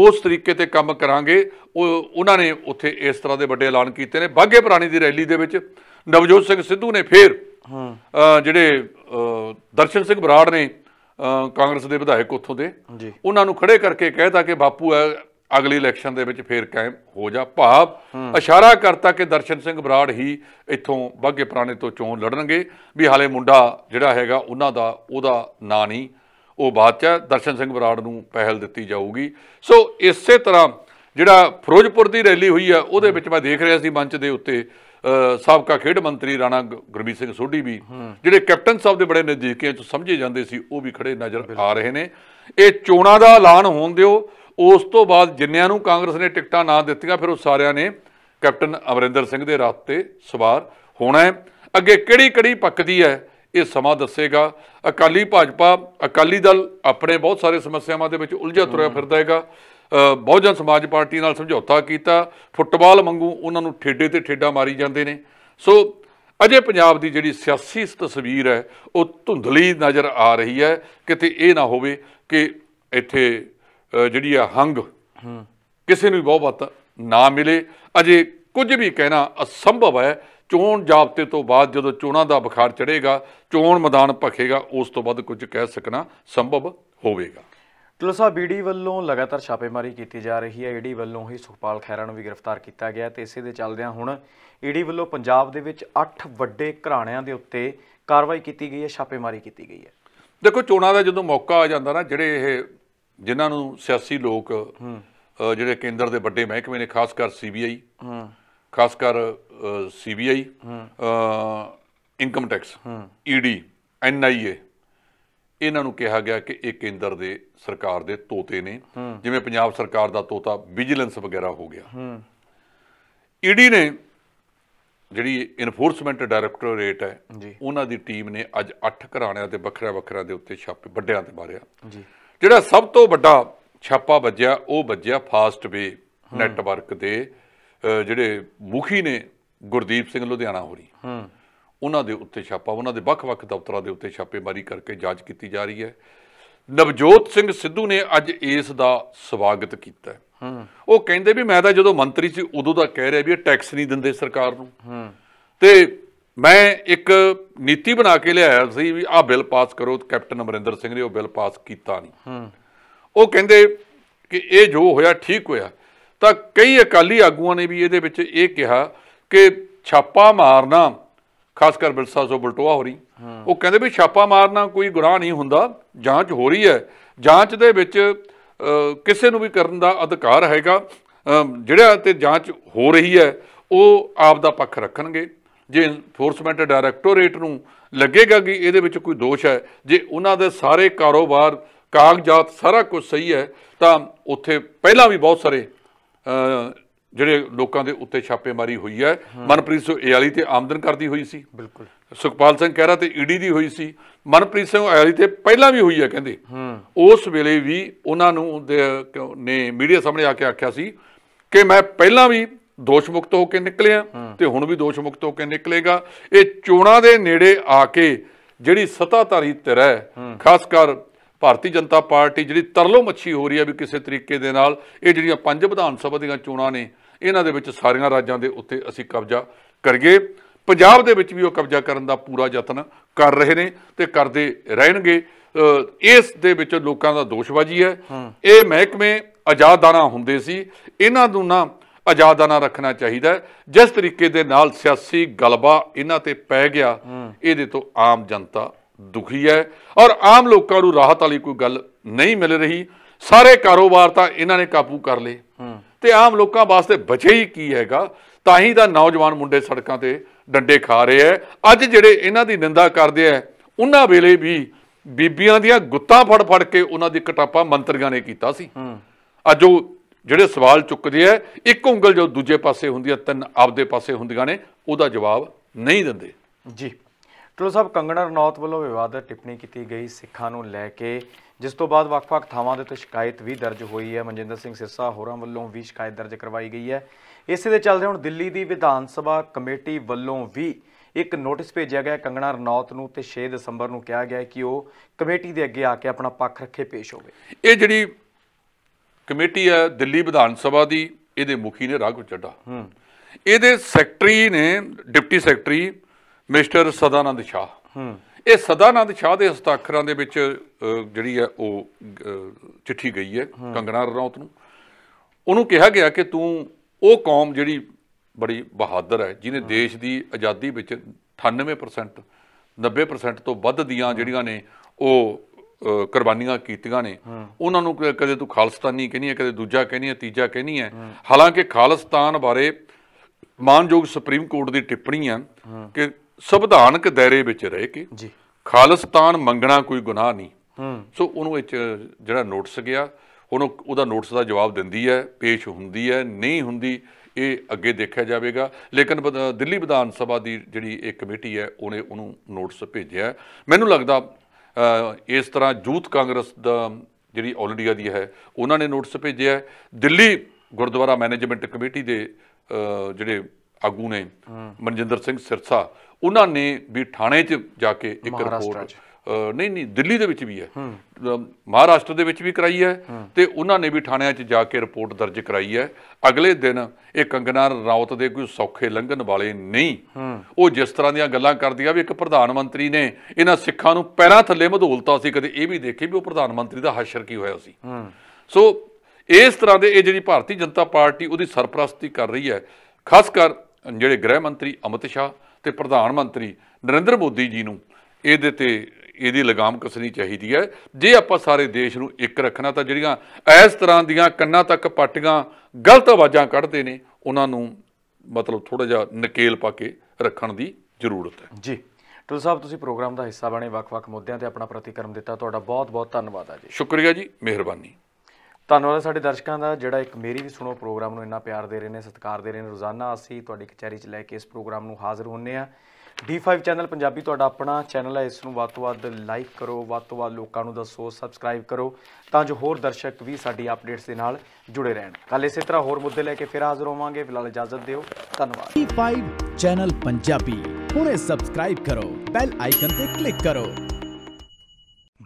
Speaker 2: ਉਸ ਤਰੀਕੇ ਤੇ ਕੰਮ ਕਰਾਂਗੇ ਉਹ ਉਹਨਾਂ ਨੇ ਉੱਥੇ ਇਸ ਤਰ੍ਹਾਂ ਦੇ ਵੱਡੇ ਐਲਾਨ ਕੀਤੇ ਨੇ ਬਾਗੇ ਪ੍ਰਾਣੀ ਦੀ ਰੈਲੀ ਦੇ ਵਿੱਚ ਨਵਜੋਤ ਸਿੰਘ ਸਿੱਧੂ ਨੇ ਫੇਰ ਜਿਹੜੇ ਦਰਸ਼ਨ ਸਿੰਘ ਬਰਾੜ ਨੇ ਕਾਂਗਰਸ ਦੇ ਵਿਧਾਇਕ ਉੱਥੋਂ ਦੇ ਉਹਨਾਂ ਨੂੰ ਖੜੇ ਕਰਕੇ ਕਹਿਤਾ ਕਿ ਬਾਪੂ ਅਗਲੀ ਇਲੈਕਸ਼ਨ ਦੇ ਵਿੱਚ ਫੇਰ ਕਾਇਮ ਹੋ ਜਾ ਭਾਵ ਇਸ਼ਾਰਾ ਕਰਤਾ ਕਿ ਦਰਸ਼ਨ ਸਿੰਘ ਬਰਾੜ ਹੀ ਇੱਥੋਂ ਬਾਗੇ ਪੁਰਾਣੇ ਤੋਂ ਚੋਣ ਲੜਨਗੇ ਵੀ ਹਾਲੇ ਮੁੰਡਾ ਜਿਹੜਾ ਹੈਗਾ ਉਹਨਾਂ ਦਾ ਉਹਦਾ ਨਾਂ ਨਹੀਂ ਉਹ ਬਾਤ ਹੈ ਦਰਸ਼ਨ ਸਿੰਘ ਬਰਾੜ ਨੂੰ ਪਹਿਲ ਦਿੱਤੀ ਜਾਊਗੀ ਸੋ ਇਸੇ ਤਰ੍ਹਾਂ ਜਿਹੜਾ ਫਿਰੋਜ਼ਪੁਰ ਦੀ ਰੈਲੀ ਹੋਈ ਆ ਉਹਦੇ ਵਿੱਚ ਮੈਂ ਦੇਖ ਰਿਹਾ ਸੀ ਮੰਚ ਦੇ ਉੱਤੇ ਸਾਬਕਾ ਖੇਡ ਮੰਤਰੀ ਰਾਣਾ ਗੁਰਬੀਰ ਸਿੰਘ ਸੋਢੀ ਵੀ ਜਿਹੜੇ ਕੈਪਟਨ ਸਾਹਿਬ ਦੇ ਬੜੇ ਨਜ਼ਦੀਕੀਆਂ ਚ ਸਮਝੇ ਜਾਂਦੇ ਸੀ ਉਹ ਵੀ ਖੜੇ ਨਜ਼ਰ ਆ ਰਹੇ ਨੇ ਇਹ ਚੋਣਾਂ ਦਾ ਐਲਾਨ ਹੋਣ ਦਿਓ ਉਸ ਤੋਂ ਬਾਅਦ ਜਿੰਨਿਆਂ ਨੂੰ ਕਾਂਗਰਸ ਨੇ ਟਿਕਟਾਂ ਨਾ ਦਿੱਤੀਆਂ ਫਿਰ ਉਹ ਸਾਰਿਆਂ ਨੇ ਕੈਪਟਨ ਅਮਰਿੰਦਰ ਸਿੰਘ ਦੇ ਰਾਤ ਤੇ ਸਵਾਰ ਹੋਣਾ ਹੈ ਅੱਗੇ ਕਿਹੜੀ ਕੜੀ ਪੱਕਦੀ ਹੈ ਇਹ ਸਮਾਂ ਦੱਸੇਗਾ ਅਕਾਲੀ ਭਾਜਪਾ ਅਕਾਲੀ ਦਲ ਆਪਣੇ ਬਹੁਤ ਸਾਰੇ ਸਮੱਸਿਆਵਾਂ ਦੇ ਵਿੱਚ ਉਲਝਿਆ ਤੁਰਿਆ ਫਿਰਦਾ ਹੈਗਾ ਬਹੁਜਨ ਸਮਾਜ ਪਾਰਟੀ ਨਾਲ ਸਮਝੌਤਾ ਕੀਤਾ ਫੁੱਟਬਾਲ ਵਾਂਗੂ ਉਹਨਾਂ ਨੂੰ ਠੇਡੇ ਤੇ ਠੇਡਾ ਮਾਰੀ ਜਾਂਦੇ ਨੇ ਸੋ ਅਜੇ ਪੰਜਾਬ ਦੀ ਜਿਹੜੀ ਸਿਆਸੀ ਤਸਵੀਰ ਹੈ ਉਹ ਧੁੰਦਲੀ ਨਜ਼ਰ ਆ ਰਹੀ ਹੈ ਕਿਤੇ ਇਹ ਨਾ ਹੋਵੇ ਕਿ ਇੱਥੇ ਜਿਹੜੀ ਆ ਹੰਗ ਕਿਸੇ ਨੂੰ ਬਹੁਤ ਬਤ ਨਾ ਮਿਲੇ ਅਜੇ ਕੁਝ ਵੀ ਕਹਿਣਾ ਅਸੰਭਵ ਹੈ ਚੋਣ ਜਾਬਤੇ ਤੋਂ ਬਾਅਦ ਜਦੋਂ ਚੋਣਾਂ ਦਾ ਬੁਖਾਰ ਚੜੇਗਾ ਚੋਣ ਮੈਦਾਨ ਭਖੇਗਾ ਉਸ ਤੋਂ ਬਾਅਦ ਕੁਝ ਕਹਿ ਸਕਣਾ ਸੰਭਵ ਹੋਵੇਗਾ
Speaker 1: ਟਲੋ ਸਾਹਿਬ ਬੀਡੀ ਵੱਲੋਂ ਲਗਾਤਾਰ ਛਾਪੇਮਾਰੀ ਕੀਤੀ ਜਾ ਰਹੀ ਹੈ ਈਡੀ ਵੱਲੋਂ ਹੀ ਸੁਖਪਾਲ ਖੈਰਾ ਨੂੰ ਵੀ ਗ੍ਰਿਫਤਾਰ ਕੀਤਾ ਗਿਆ ਤੇ ਇਸੇ ਦੇ ਚੱਲਦਿਆਂ ਹੁਣ ਈਡੀ ਵੱਲੋਂ ਪੰਜਾਬ ਦੇ ਵਿੱਚ 8 ਵੱਡੇ ਘਰਾਣਿਆਂ ਦੇ ਉੱਤੇ ਕਾਰਵਾਈ ਕੀਤੀ ਗਈ ਹੈ ਛਾਪੇਮਾਰੀ ਕੀਤੀ ਗਈ ਹੈ
Speaker 2: ਦੇਖੋ ਚੋਣਾਂ ਦਾ ਜਦੋਂ ਮੌਕਾ ਆ ਜਾਂਦਾ ਨਾ ਜਿਹੜੇ ਇਹ ਜਿਨ੍ਹਾਂ ਨੂੰ ਸਿਆਸੀ ਲੋਕ ਜਿਹੜੇ ਕੇਂਦਰ ਦੇ ਵੱਡੇ ਮਹਿਕਮੇ ਨੇ ਖਾਸ ਕਰ ਸੀਬੀਆਈ ਖਾਸ ਕਰ CBI income tax ED NIA ਇਹਨਾਂ ਨੂੰ ਕਿਹਾ ਗਿਆ ਕਿ ਇਹ ਕੇਂਦਰ ਦੇ ਸਰਕਾਰ ਦੇ ਤੋਤੇ ਨੇ ਜਿਵੇਂ ਪੰਜਾਬ ਸਰਕਾਰ ਦਾ ਤੋਤਾ ਵਿਜੀਲੈਂਸ ਵਗੈਰਾ ਹੋ ਗਿਆ ਈਡੀ e ਨੇ ਜਿਹੜੀ ਇਨਫੋਰਸਮੈਂਟ ਡਾਇਰੈਕਟੋਰੇਟ ਹੈ ਉਹਨਾਂ ਦੀ ਟੀਮ ਨੇ ਅੱਜ 8 ਘਰਾਣਿਆਂ ਤੇ ਵੱਖਰੇ ਵੱਖਰੇ ਦੇ ਉੱਤੇ ਛਾਪੇ ਵੱਡਿਆਂ ਤੇ ਮਾਰਿਆ ਜੀ ਜਿਹੜਾ ਸਭ ਤੋਂ ਵੱਡਾ ਛਾਪਾ ਵੱਜਿਆ ਉਹ ਵੱਜਿਆ ਫਾਸਟ ਵੇ ਨੈਟਵਰਕ ਦੇ ਜਿਹੜੇ ਮੁਖੀ ਨੇ ਗੁਰਦੀਪ ਸਿੰਘ ਲੁਧਿਆਣਾ ਹੋਰੀ ਹੂੰ ਉਹਨਾਂ ਦੇ ਉੱਤੇ ਛਾਪਾ ਉਹਨਾਂ ਦੇ ਵੱਖ-ਵੱਖ ਦਫ਼ਤਰਾਂ ਦੇ ਉੱਤੇ ਛਾਪੇਮਾਰੀ ਕਰਕੇ ਜਾਂਚ ਕੀਤੀ ਜਾ ਰਹੀ ਹੈ ਨਵਜੋਤ ਸਿੰਘ ਸਿੱਧੂ ਨੇ ਅੱਜ ਇਸ ਦਾ ਸਵਾਗਤ ਕੀਤਾ ਹੂੰ ਉਹ ਕਹਿੰਦੇ ਵੀ ਮੈਂ ਤਾਂ ਜਦੋਂ ਮੰਤਰੀ ਸੀ ਉਦੋਂ ਦਾ ਕਹਿ ਰਿਹਾ ਵੀ ਇਹ ਟੈਕਸ ਨਹੀਂ ਦਿੰਦੇ ਸਰਕਾਰ ਨੂੰ ਹੂੰ ਤੇ ਮੈਂ ਇੱਕ ਨੀਤੀ ਬਣਾ ਕੇ ਲਿਆਇਆ ਸੀ ਵੀ ਆਹ ਬਿੱਲ ਪਾਸ ਕਰੋ ਕੈਪਟਨ ਅਮਰਿੰਦਰ ਸਿੰਘ ਨੇ ਉਹ ਬਿੱਲ ਪਾਸ ਕੀਤਾ ਨਹੀਂ ਉਹ ਕਹਿੰਦੇ ਕਿ ਇਹ ਜੋ ਹੋਇਆ ਠੀਕ ਹੋਇਆ ਤਾਂ ਕਈ ਅਕਾਲੀ ਆਗੂਆਂ ਨੇ ਵੀ ਇਹਦੇ ਵਿੱਚ ਇਹ ਕਿਹਾ ਕਿ ਛਾਪਾ ਮਾਰਨਾ ਖਾਸ ਕਰ ਬਿਲਸਾ ਸੋ ਬਲਟੋਆ ਹੋ ਰਹੀ ਉਹ ਕਹਿੰਦੇ ਵੀ ਛਾਪਾ ਮਾਰਨਾ ਕੋਈ ਗੁਨਾਹ ਨਹੀਂ ਹੁੰਦਾ ਜਾਂਚ ਹੋ ਰਹੀ ਹੈ ਜਾਂਚ ਦੇ ਵਿੱਚ ਕਿਸੇ ਨੂੰ ਵੀ ਕਰਨ ਦਾ ਅਧਿਕਾਰ ਹੈਗਾ ਜਿਹੜਾ ਤੇ ਜਾਂਚ ਹੋ ਰਹੀ ਹੈ ਉਹ ਆਪ ਦਾ ਪੱਖ ਰੱਖਣਗੇ ਜੇ ਇਨਫੋਰਸਮੈਂਟ ਡਾਇਰੈਕਟੋਰੇਟ ਨੂੰ ਲੱਗੇਗਾ ਕਿ ਇਹਦੇ ਵਿੱਚ ਕੋਈ ਦੋਸ਼ ਹੈ ਜੇ ਉਹਨਾਂ ਦੇ ਸਾਰੇ ਕਾਰੋਬਾਰ ਕਾਗਜ਼ਾਤ ਸਾਰਾ ਕੁਝ ਸਹੀ ਹੈ ਤਾਂ ਉੱਥੇ ਪਹਿਲਾਂ ਵੀ ਬਹੁਤ ਸਾਰੇ ਜਿਹੜੇ ਲੋਕਾਂ ਦੇ ਉੱਤੇ ਛਾਪੇਮਾਰੀ ਹੋਈ ਹੈ ਮਨਪ੍ਰੀਤ ਸਿੰਘ ਏਆਲੀ ਤੇ ਆਮਦਨ ਕਰਦੀ ਹੋਈ ਸੀ ਬਿਲਕੁਲ ਸੁਖਪਾਲ ਸਿੰਘ ਕਹਿ ਰਿਹਾ ਤੇ ਈਡੀ ਦੀ ਹੋਈ ਸੀ ਮਨਪ੍ਰੀਤ ਸਿੰਘ ਏਆਲੀ ਤੇ ਪਹਿਲਾਂ ਵੀ ਹੋਈ ਹੈ ਕਹਿੰਦੇ ਉਸ ਵੇਲੇ ਵੀ ਉਹਨਾਂ ਨੂੰ ਨੇ ਮੀਡੀਆ ਸਾਹਮਣੇ ਆ ਕੇ ਆਖਿਆ ਸੀ ਕਿ ਮੈਂ ਪਹਿਲਾਂ ਵੀ ਦੋਸ਼ ਮੁਕਤ ਹੋ ਕੇ ਨਿਕਲਿਆ ਤੇ ਹੁਣ ਵੀ ਦੋਸ਼ ਮੁਕਤ ਹੋ ਕੇ ਨਿਕਲੇਗਾ ਇਹ ਚੋਣਾਂ ਦੇ ਨੇੜੇ ਆ ਕੇ ਜਿਹੜੀ ਸਤਾਧਾਰੀ ਧਿਰ ਹੈ ਖਾਸ ਕਰ ਭਾਰਤੀ ਜਨਤਾ ਪਾਰਟੀ ਜਿਹੜੀ ਤਰਲੋ ਮੱਛੀ ਹੋ ਰਹੀ ਹੈ ਵੀ ਕਿਸੇ ਤਰੀਕੇ ਦੇ ਨਾਲ ਇਹ ਜਿਹੜੀਆਂ ਪੰਜ ਵਿਧਾਨ ਸਭਾ ਦੀਆਂ ਚੋਣਾਂ ਨੇ ਇਹਨਾਂ ਦੇ ਵਿੱਚ ਸਾਰੀਆਂ ਰਾਜਾਂ ਦੇ ਉੱਤੇ ਅਸੀਂ ਕਬਜ਼ਾ ਕਰੀਏ ਪੰਜਾਬ ਦੇ ਵਿੱਚ ਵੀ ਉਹ ਕਬਜ਼ਾ ਕਰਨ ਦਾ ਪੂਰਾ ਯਤਨ ਕਰ ਰਹੇ ਨੇ ਤੇ ਕਰਦੇ ਰਹਿਣਗੇ ਇਸ ਦੇ ਵਿੱਚ ਲੋਕਾਂ ਦਾ ਦੋਸ਼ਵਾਜੀ ਹੈ ਇਹ ਮਹਿਕਮੇ ਆਜ਼ਾਦਾਨਾ ਹੁੰਦੇ ਸੀ ਇਹਨਾਂ ਨੂੰ ਨਾ ਆਜ਼ਾਦਾਨਾ ਰੱਖਣਾ ਚਾਹੀਦਾ ਜਿਸ ਤਰੀਕੇ ਦੇ ਨਾਲ ਸਿਆਸੀ ਗਲਬਾ ਇਹਨਾਂ ਤੇ ਪੈ ਗਿਆ ਇਹਦੇ ਤੋਂ ਆਮ ਜਨਤਾ ਦੁਖੀ ਹੈ ਔਰ ਆਮ ਲੋਕਾਂ ਨੂੰ ਰਾਹਤ ਵਾਲੀ ਕੋਈ ਗੱਲ ਨਹੀਂ ਮਿਲ ਰਹੀ ਸਾਰੇ ਕਾਰੋਬਾਰ ਤਾਂ ਇਹਨਾਂ ਨੇ ਕਾਬੂ ਕਰ ਲਏ ਤੇ ਆਮ ਲੋਕਾਂ ਵਾਸਤੇ ਬਚੇ ਹੀ ਕੀ ਹੈਗਾ ਤਾਂ ਹੀ ਦਾ ਨੌਜਵਾਨ ਮੁੰਡੇ ਸੜਕਾਂ ਤੇ ਡੰਡੇ ਖਾ ਰਹੇ ਐ ਅੱਜ ਜਿਹੜੇ ਇਹਨਾਂ ਦੀ ਨਿੰਦਾ ਕਰਦੇ ਐ ਉਹਨਾਂ ਵੇਲੇ ਵੀ ਬੀਬੀਆਂ ਦੀਆਂ ਗੁੱਤਾਂ ਫੜ ਫੜ ਕੇ ਉਹਨਾਂ ਦੀ ਕਟਾਪਾ ਮੰਤਰੀਆਂ ਨੇ ਕੀਤਾ ਸੀ ਅੱਜ ਉਹ ਜਿਹੜੇ ਸਵਾਲ ਚੁੱਕਦੇ ਐ ਇੱਕ ਉਂਗਲ ਜੋ ਦੂਜੇ ਪਾਸੇ ਹੁੰਦੀ ਆ ਤਿੰਨ ਆਪਦੇ ਪਾਸੇ ਹੁੰਦੀਆਂ ਨੇ ਉਹਦਾ
Speaker 1: ਜਵਾਬ ਨਹੀਂ ਦਿੰਦੇ ਜੀ ਟਰੋ ਸਾਹਿਬ ਕੰਗਣਾ ਰਣੌਤ ਵੱਲੋਂ ਵਿਵਾਦਤ ਟਿੱਪਣੀ ਕੀਤੀ ਗਈ ਸਿੱਖਾਂ ਨੂੰ ਲੈ ਕੇ ਜਿਸ ਤੋਂ ਬਾਅਦ ਵੱਖ-ਵੱਖ ਥਾਵਾਂ ਦੇ ਤੇ ਸ਼ਿਕਾਇਤ ਵੀ ਦਰਜ ਹੋਈ ਹੈ ਮਨਜਿੰਦਰ ਸਿੰਘ ਸਿਰਸਾ ਹੋਰਾਂ ਵੱਲੋਂ ਵੀ ਸ਼ਿਕਾਇਤ ਦਰਜ ਕਰਵਾਈ ਗਈ ਹੈ ਇਸੇ ਦੇ ਚੱਲਦੇ ਹੁਣ ਦਿੱਲੀ ਦੀ ਵਿਧਾਨ ਸਭਾ ਕਮੇਟੀ ਵੱਲੋਂ ਵੀ ਇੱਕ ਨੋਟਿਸ ਭੇਜਿਆ ਗਿਆ ਕੰਗਣਾ ਰਣੌਤ ਨੂੰ ਤੇ 6 ਦਸੰਬਰ ਨੂੰ ਕਿਹਾ ਗਿਆ ਕਿ ਉਹ ਕਮੇਟੀ ਦੇ ਅੱਗੇ ਆ ਕੇ ਆਪਣਾ ਪੱਖ ਰੱਖੇ ਪੇਸ਼ ਹੋਵੇ
Speaker 2: ਇਹ ਜਿਹੜੀ ਕਮੇਟੀ ਹੈ ਦਿੱਲੀ ਵਿਧਾਨ ਸਭਾ ਦੀ ਇਹਦੇ ਮੁਖੀ ਨੇ ਰਾਘਵ ਚੱਡਾ ਇਹਦੇ ਸੈਕਟਰੀ ਨੇ deputy secretary mister Sadanand Shah ਇਹ ਸਦਾਨੰਦ ਸ਼ਾਹ ਦੇ ਹਸਤਾਖਰਾਂ ਦੇ ਵਿੱਚ ਜਿਹੜੀ ਹੈ ਉਹ ਚਿੱਠੀ ਗਈ ਹੈ ਕੰਗਣਾ ਰੌਤ ਨੂੰ ਉਹਨੂੰ ਕਿਹਾ ਗਿਆ ਕਿ ਤੂੰ ਉਹ ਕੌਮ ਜਿਹੜੀ ਬੜੀ ਬਹਾਦਰ ਹੈ ਜਿਹਨੇ ਦੇਸ਼ ਦੀ ਆਜ਼ਾਦੀ ਵਿੱਚ 98% 90% ਤੋਂ ਵੱਧ ਦੀਆਂ ਜਿਹੜੀਆਂ ਨੇ ਉਹ ਕੁਰਬਾਨੀਆਂ ਕੀਤੀਆਂ ਨੇ ਉਹਨਾਂ ਨੂੰ ਕਦੇ ਤੂੰ ਖਾਲਸਤਾਨੀ ਕਹਿੰਨੀ ਹੈ ਕਦੇ ਦੂਜਾ ਕਹਿੰਨੀ ਹੈ ਤੀਜਾ ਕਹਿੰਨੀ ਹੈ ਹਾਲਾਂਕਿ ਖਾਲਸਤਾਨ ਬਾਰੇ ਮਾਨਯੋਗ ਸੁਪਰੀਮ ਕੋਰਟ ਦੀ ਟਿੱਪਣੀ ਹੈ ਕਿ ਸੰਵਿਧਾਨਕ ਦਾਇਰੇ ਵਿੱਚ ਰਹਿ ਕੇ ਜੀ ਖਾਲਸਤਾਨ ਮੰਗਣਾ ਕੋਈ ਗੁਨਾਹ ਨਹੀਂ ਸੋ ਉਹਨੂੰ ਇਹ ਜਿਹੜਾ ਨੋਟਿਸ ਗਿਆ ਉਹਨੂੰ ਉਹਦਾ ਨੋਟਿਸ ਦਾ ਜਵਾਬ ਦਿੰਦੀ ਹੈ ਪੇਸ਼ ਹੁੰਦੀ ਹੈ ਨਹੀਂ ਹੁੰਦੀ ਇਹ ਅੱਗੇ ਦੇਖਿਆ ਜਾਵੇਗਾ ਲੇਕਿਨ ਦਿੱਲੀ ਵਿਧਾਨ ਸਭਾ ਦੀ ਜਿਹੜੀ ਇਹ ਕਮੇਟੀ ਹੈ ਉਹਨੇ ਉਹਨੂੰ ਨੋਟਿਸ ਭੇਜਿਆ ਮੈਨੂੰ ਲੱਗਦਾ ਇਸ ਤਰ੍ਹਾਂ ਯੂਥ ਕਾਂਗਰਸ ਦਾ ਜਿਹੜੀ ਆਲ ਇੰਡੀਆ ਦੀ ਹੈ ਉਹਨਾਂ ਨੇ ਨੋਟਿਸ ਭੇਜਿਆ ਦਿੱਲੀ ਗੁਰਦੁਆਰਾ ਮੈਨੇਜਮੈਂਟ ਕਮੇਟੀ ਦੇ ਜਿਹੜੇ ਆਗੂ ਨੇ ਮਨਜਿੰਦਰ ਸਿੰਘ ਸਿਰਸਾ ਉਹਨਾਂ ਨੇ ਵੀ ਥਾਣੇ 'ਚ ਜਾ ਕੇ ਇੱਕ ਰਿਪੋਰਟ ਨਹੀਂ ਨਹੀਂ ਦਿੱਲੀ ਦੇ ਵਿੱਚ ਵੀ ਹੈ ਮਹਾਰਾਸ਼ਟਰ ਦੇ ਵਿੱਚ ਵੀ ਕਰਾਈ ਹੈ ਤੇ ਉਹਨਾਂ ਨੇ ਵੀ ਥਾਣਿਆਂ 'ਚ ਜਾ ਕੇ ਰਿਪੋਰਟ ਦਰਜ ਕਰਾਈ ਹੈ ਅਗਲੇ ਦਿਨ ਇਹ ਕੰਗਨਾ ਰਾਉਤ ਦੇ ਕੋਈ ਸੌਖੇ ਲੰਘਣ ਵਾਲੇ ਨਹੀਂ ਉਹ ਜਿਸ ਤਰ੍ਹਾਂ ਦੀਆਂ ਗੱਲਾਂ ਕਰਦੀ ਆ ਵੀ ਇੱਕ ਪ੍ਰਧਾਨ ਮੰਤਰੀ ਨੇ ਇਹਨਾਂ ਸਿੱਖਾਂ ਨੂੰ ਪੈਰਾਂ ਥੱਲੇ ਮਧੋਲਤਾ ਸੀ ਕਦੇ ਇਹ ਵੀ ਦੇਖੇ ਵੀ ਉਹ ਪ੍ਰਧਾਨ ਮੰਤਰੀ ਦਾ ਹਸ਼ਰ ਕੀ ਹੋਇਆ ਸੀ ਸੋ ਇਸ ਤਰ੍ਹਾਂ ਦੇ ਇਹ ਜਿਹੜੀ ਭਾਰਤੀ ਜਨਤਾ ਪਾਰਟੀ ਉਹਦੀ ਸਰਪ੍ਰਸਤੀ ਕਰ ਰਹੀ ਹੈ ਖਾਸ ਕਰ ਜਿਹੜੇ ਗ੍ਰਹਿ ਮੰਤਰੀ ਅਮਿਤ ਸ਼ਾਹ ਤੇ ਪ੍ਰਧਾਨ ਮੰਤਰੀ ਨਰਿੰਦਰ ਮੋਦੀ ਜੀ ਨੂੰ ਇਹਦੇ ਤੇ ਇਹਦੀ ਲਗਾਮ ਕਸਣੀ ਚਾਹੀਦੀ ਹੈ ਜੇ ਆਪਾਂ ਸਾਰੇ ਦੇਸ਼ ਨੂੰ ਇੱਕ ਰੱਖਣਾ ਤਾਂ ਜਿਹੜੀਆਂ ਇਸ ਤਰ੍ਹਾਂ ਦੀਆਂ ਕੰਨਾਂ ਤੱਕ ਪਟੀਆਂ ਗਲਤ ਆਵਾਜ਼ਾਂ ਕੱਢਦੇ ਨੇ ਉਹਨਾਂ ਨੂੰ ਮਤਲਬ ਥੋੜਾ ਜਿਹਾ ਨਕੇਲ ਪਾ ਕੇ ਰੱਖਣ ਦੀ ਜ਼ਰੂਰਤ ਹੈ
Speaker 1: ਜੀ ਟੁੱਲ ਸਾਹਿਬ ਤੁਸੀਂ ਪ੍ਰੋਗਰਾਮ ਦਾ ਹਿੱਸਾ ਬਣੇ ਵੱਖ-ਵੱਖ ਮੁੱਦਿਆਂ ਤੇ ਆਪਣਾ ਪ੍ਰਤੀਕਰਮ ਦਿੱਤਾ ਤੁਹਾਡਾ ਬਹੁਤ-ਬਹੁਤ ਧੰਨਵਾਦ ਆ ਜੀ ਸ਼ੁਕਰੀਆ ਜੀ ਮਿਹਰਬਾਨੀ ਧੰਨਵਾਦ ਸਾਡੇ ਦਰਸ਼ਕਾਂ ਦਾ ਜਿਹੜਾ ਇੱਕ ਮੇਰੀ ਵੀ ਸੁਣੋ ਪ੍ਰੋਗਰਾਮ ਨੂੰ ਇੰਨਾ ਪਿਆਰ ਦੇ ਰਹੇ ਨੇ ਸਤਿਕਾਰ ਦੇ ਰਹੇ ਨੇ ਰੋਜ਼ਾਨਾ ਅਸੀਂ ਤੁਹਾਡੀ ਕਚਹਿਰੀ 'ਚ ਲੈ ਕੇ ਇਸ ਪ੍ਰੋਗਰਾਮ ਨੂੰ ਹਾਜ਼ਰ ਹੁੰਨੇ ਆ D5 ਚੈਨਲ ਪੰਜਾਬੀ ਤੁਹਾਡਾ ਆਪਣਾ ਚੈਨਲ ਹੈ ਇਸ ਨੂੰ ਵੱਧ ਤੋਂ ਵੱਧ ਲਾਈਕ ਕਰੋ ਵੱਧ ਤੋਂ ਵੱਧ ਲੋਕਾਂ ਨੂੰ ਦੱਸੋ ਸਬਸਕ੍ਰਾਈਬ ਕਰੋ ਤਾਂ ਜੋ ਹੋਰ ਦਰਸ਼ਕ ਵੀ ਸਾਡੀ ਅਪਡੇਟਸ ਦੇ ਨਾਲ ਜੁੜੇ ਰਹਿਣ ਕੱਲ ਇਸੇ ਤਰ੍ਹਾਂ ਹੋਰ ਮੁੱਦੇ ਲੈ ਕੇ ਫਿਰ ਹਾਜ਼ਰ ਹੋਵਾਂਗੇ ਫਿਲਹਾਲ ਇਜਾਜ਼ਤ ਦਿਓ ਧੰਨਵਾਦ D5 ਚੈਨਲ ਪੰਜਾਬੀ ਹੁਣੇ ਸਬਸਕ੍ਰਾਈਬ ਕਰੋ ਬੈਲ ਆਈਕਨ ਤੇ ਕਲਿੱਕ ਕਰੋ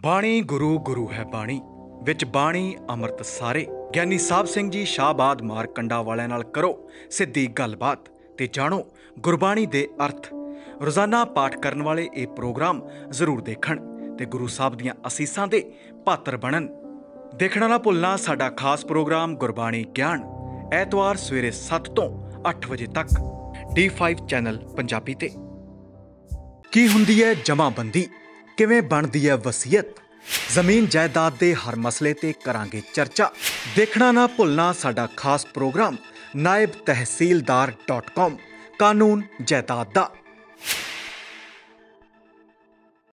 Speaker 1: ਬਾਣੀ ਗੁਰੂ ਗੁਰੂ ਹੈ ਬਾਣੀ ਵਿੱਚ ਬਾਣੀ ਅੰਮ੍ਰਿਤ ਸਾਰੇ ਗਿਆਨੀ ਸਾਹਿਬ ਸਿੰਘ ਜੀ ਸ਼ਾਬਾਦ ਮਾਰਕੰਡਾ ਵਾਲਿਆਂ ਨਾਲ ਕਰੋ ਸਿੱਧੀ ਗੱਲਬਾਤ ਤੇ ਜਾਣੋ ਗੁਰਬਾਣੀ ਦੇ ਅਰਥ ਰੋਜ਼ਾਨਾ ਪਾਠ ਕਰਨ ਵਾਲੇ ਇਹ ਪ੍ਰੋਗਰਾਮ ਜ਼ਰੂਰ ਦੇਖਣ ਤੇ ਗੁਰੂ ਸਾਹਿਬ ਦੀਆਂ ਅਸੀਸਾਂ ਦੇ ਪਾਤਰ ਬਣਨ ਦੇਖਣਾ ਨਾ ਭੁੱਲਣਾ ਸਾਡਾ ਖਾਸ ਪ੍ਰੋਗਰਾਮ ਗੁਰਬਾਣੀ ਗਿਆਨ ਐਤਵਾਰ ਸਵੇਰੇ 7 ਤੋਂ 8 ਵਜੇ ਤੱਕ D5 ਚੈਨਲ ਪੰਜਾਬੀ ਤੇ ਕੀ ਹੁੰਦੀ ਹੈ ਜਮਾਬੰਦੀ ਕਿਵੇਂ ਬਣਦੀ ਹੈ ਵਸੀਅਤ ਜ਼ਮੀਨ ਜਾਇਦਾਦ ਦੇ ਹਰ ਮਸਲੇ ਤੇ ਕਰਾਂਗੇ ਚਰਚਾ ਦੇਖਣਾ ਨਾ ਭੁੱਲਣਾ ਸਾਡਾ ਖਾਸ ਪ੍ਰੋਗਰਾਮ naibtehsildar.com ਕਾਨੂੰਨ ਜਾਇਦਾਦ ਦਾ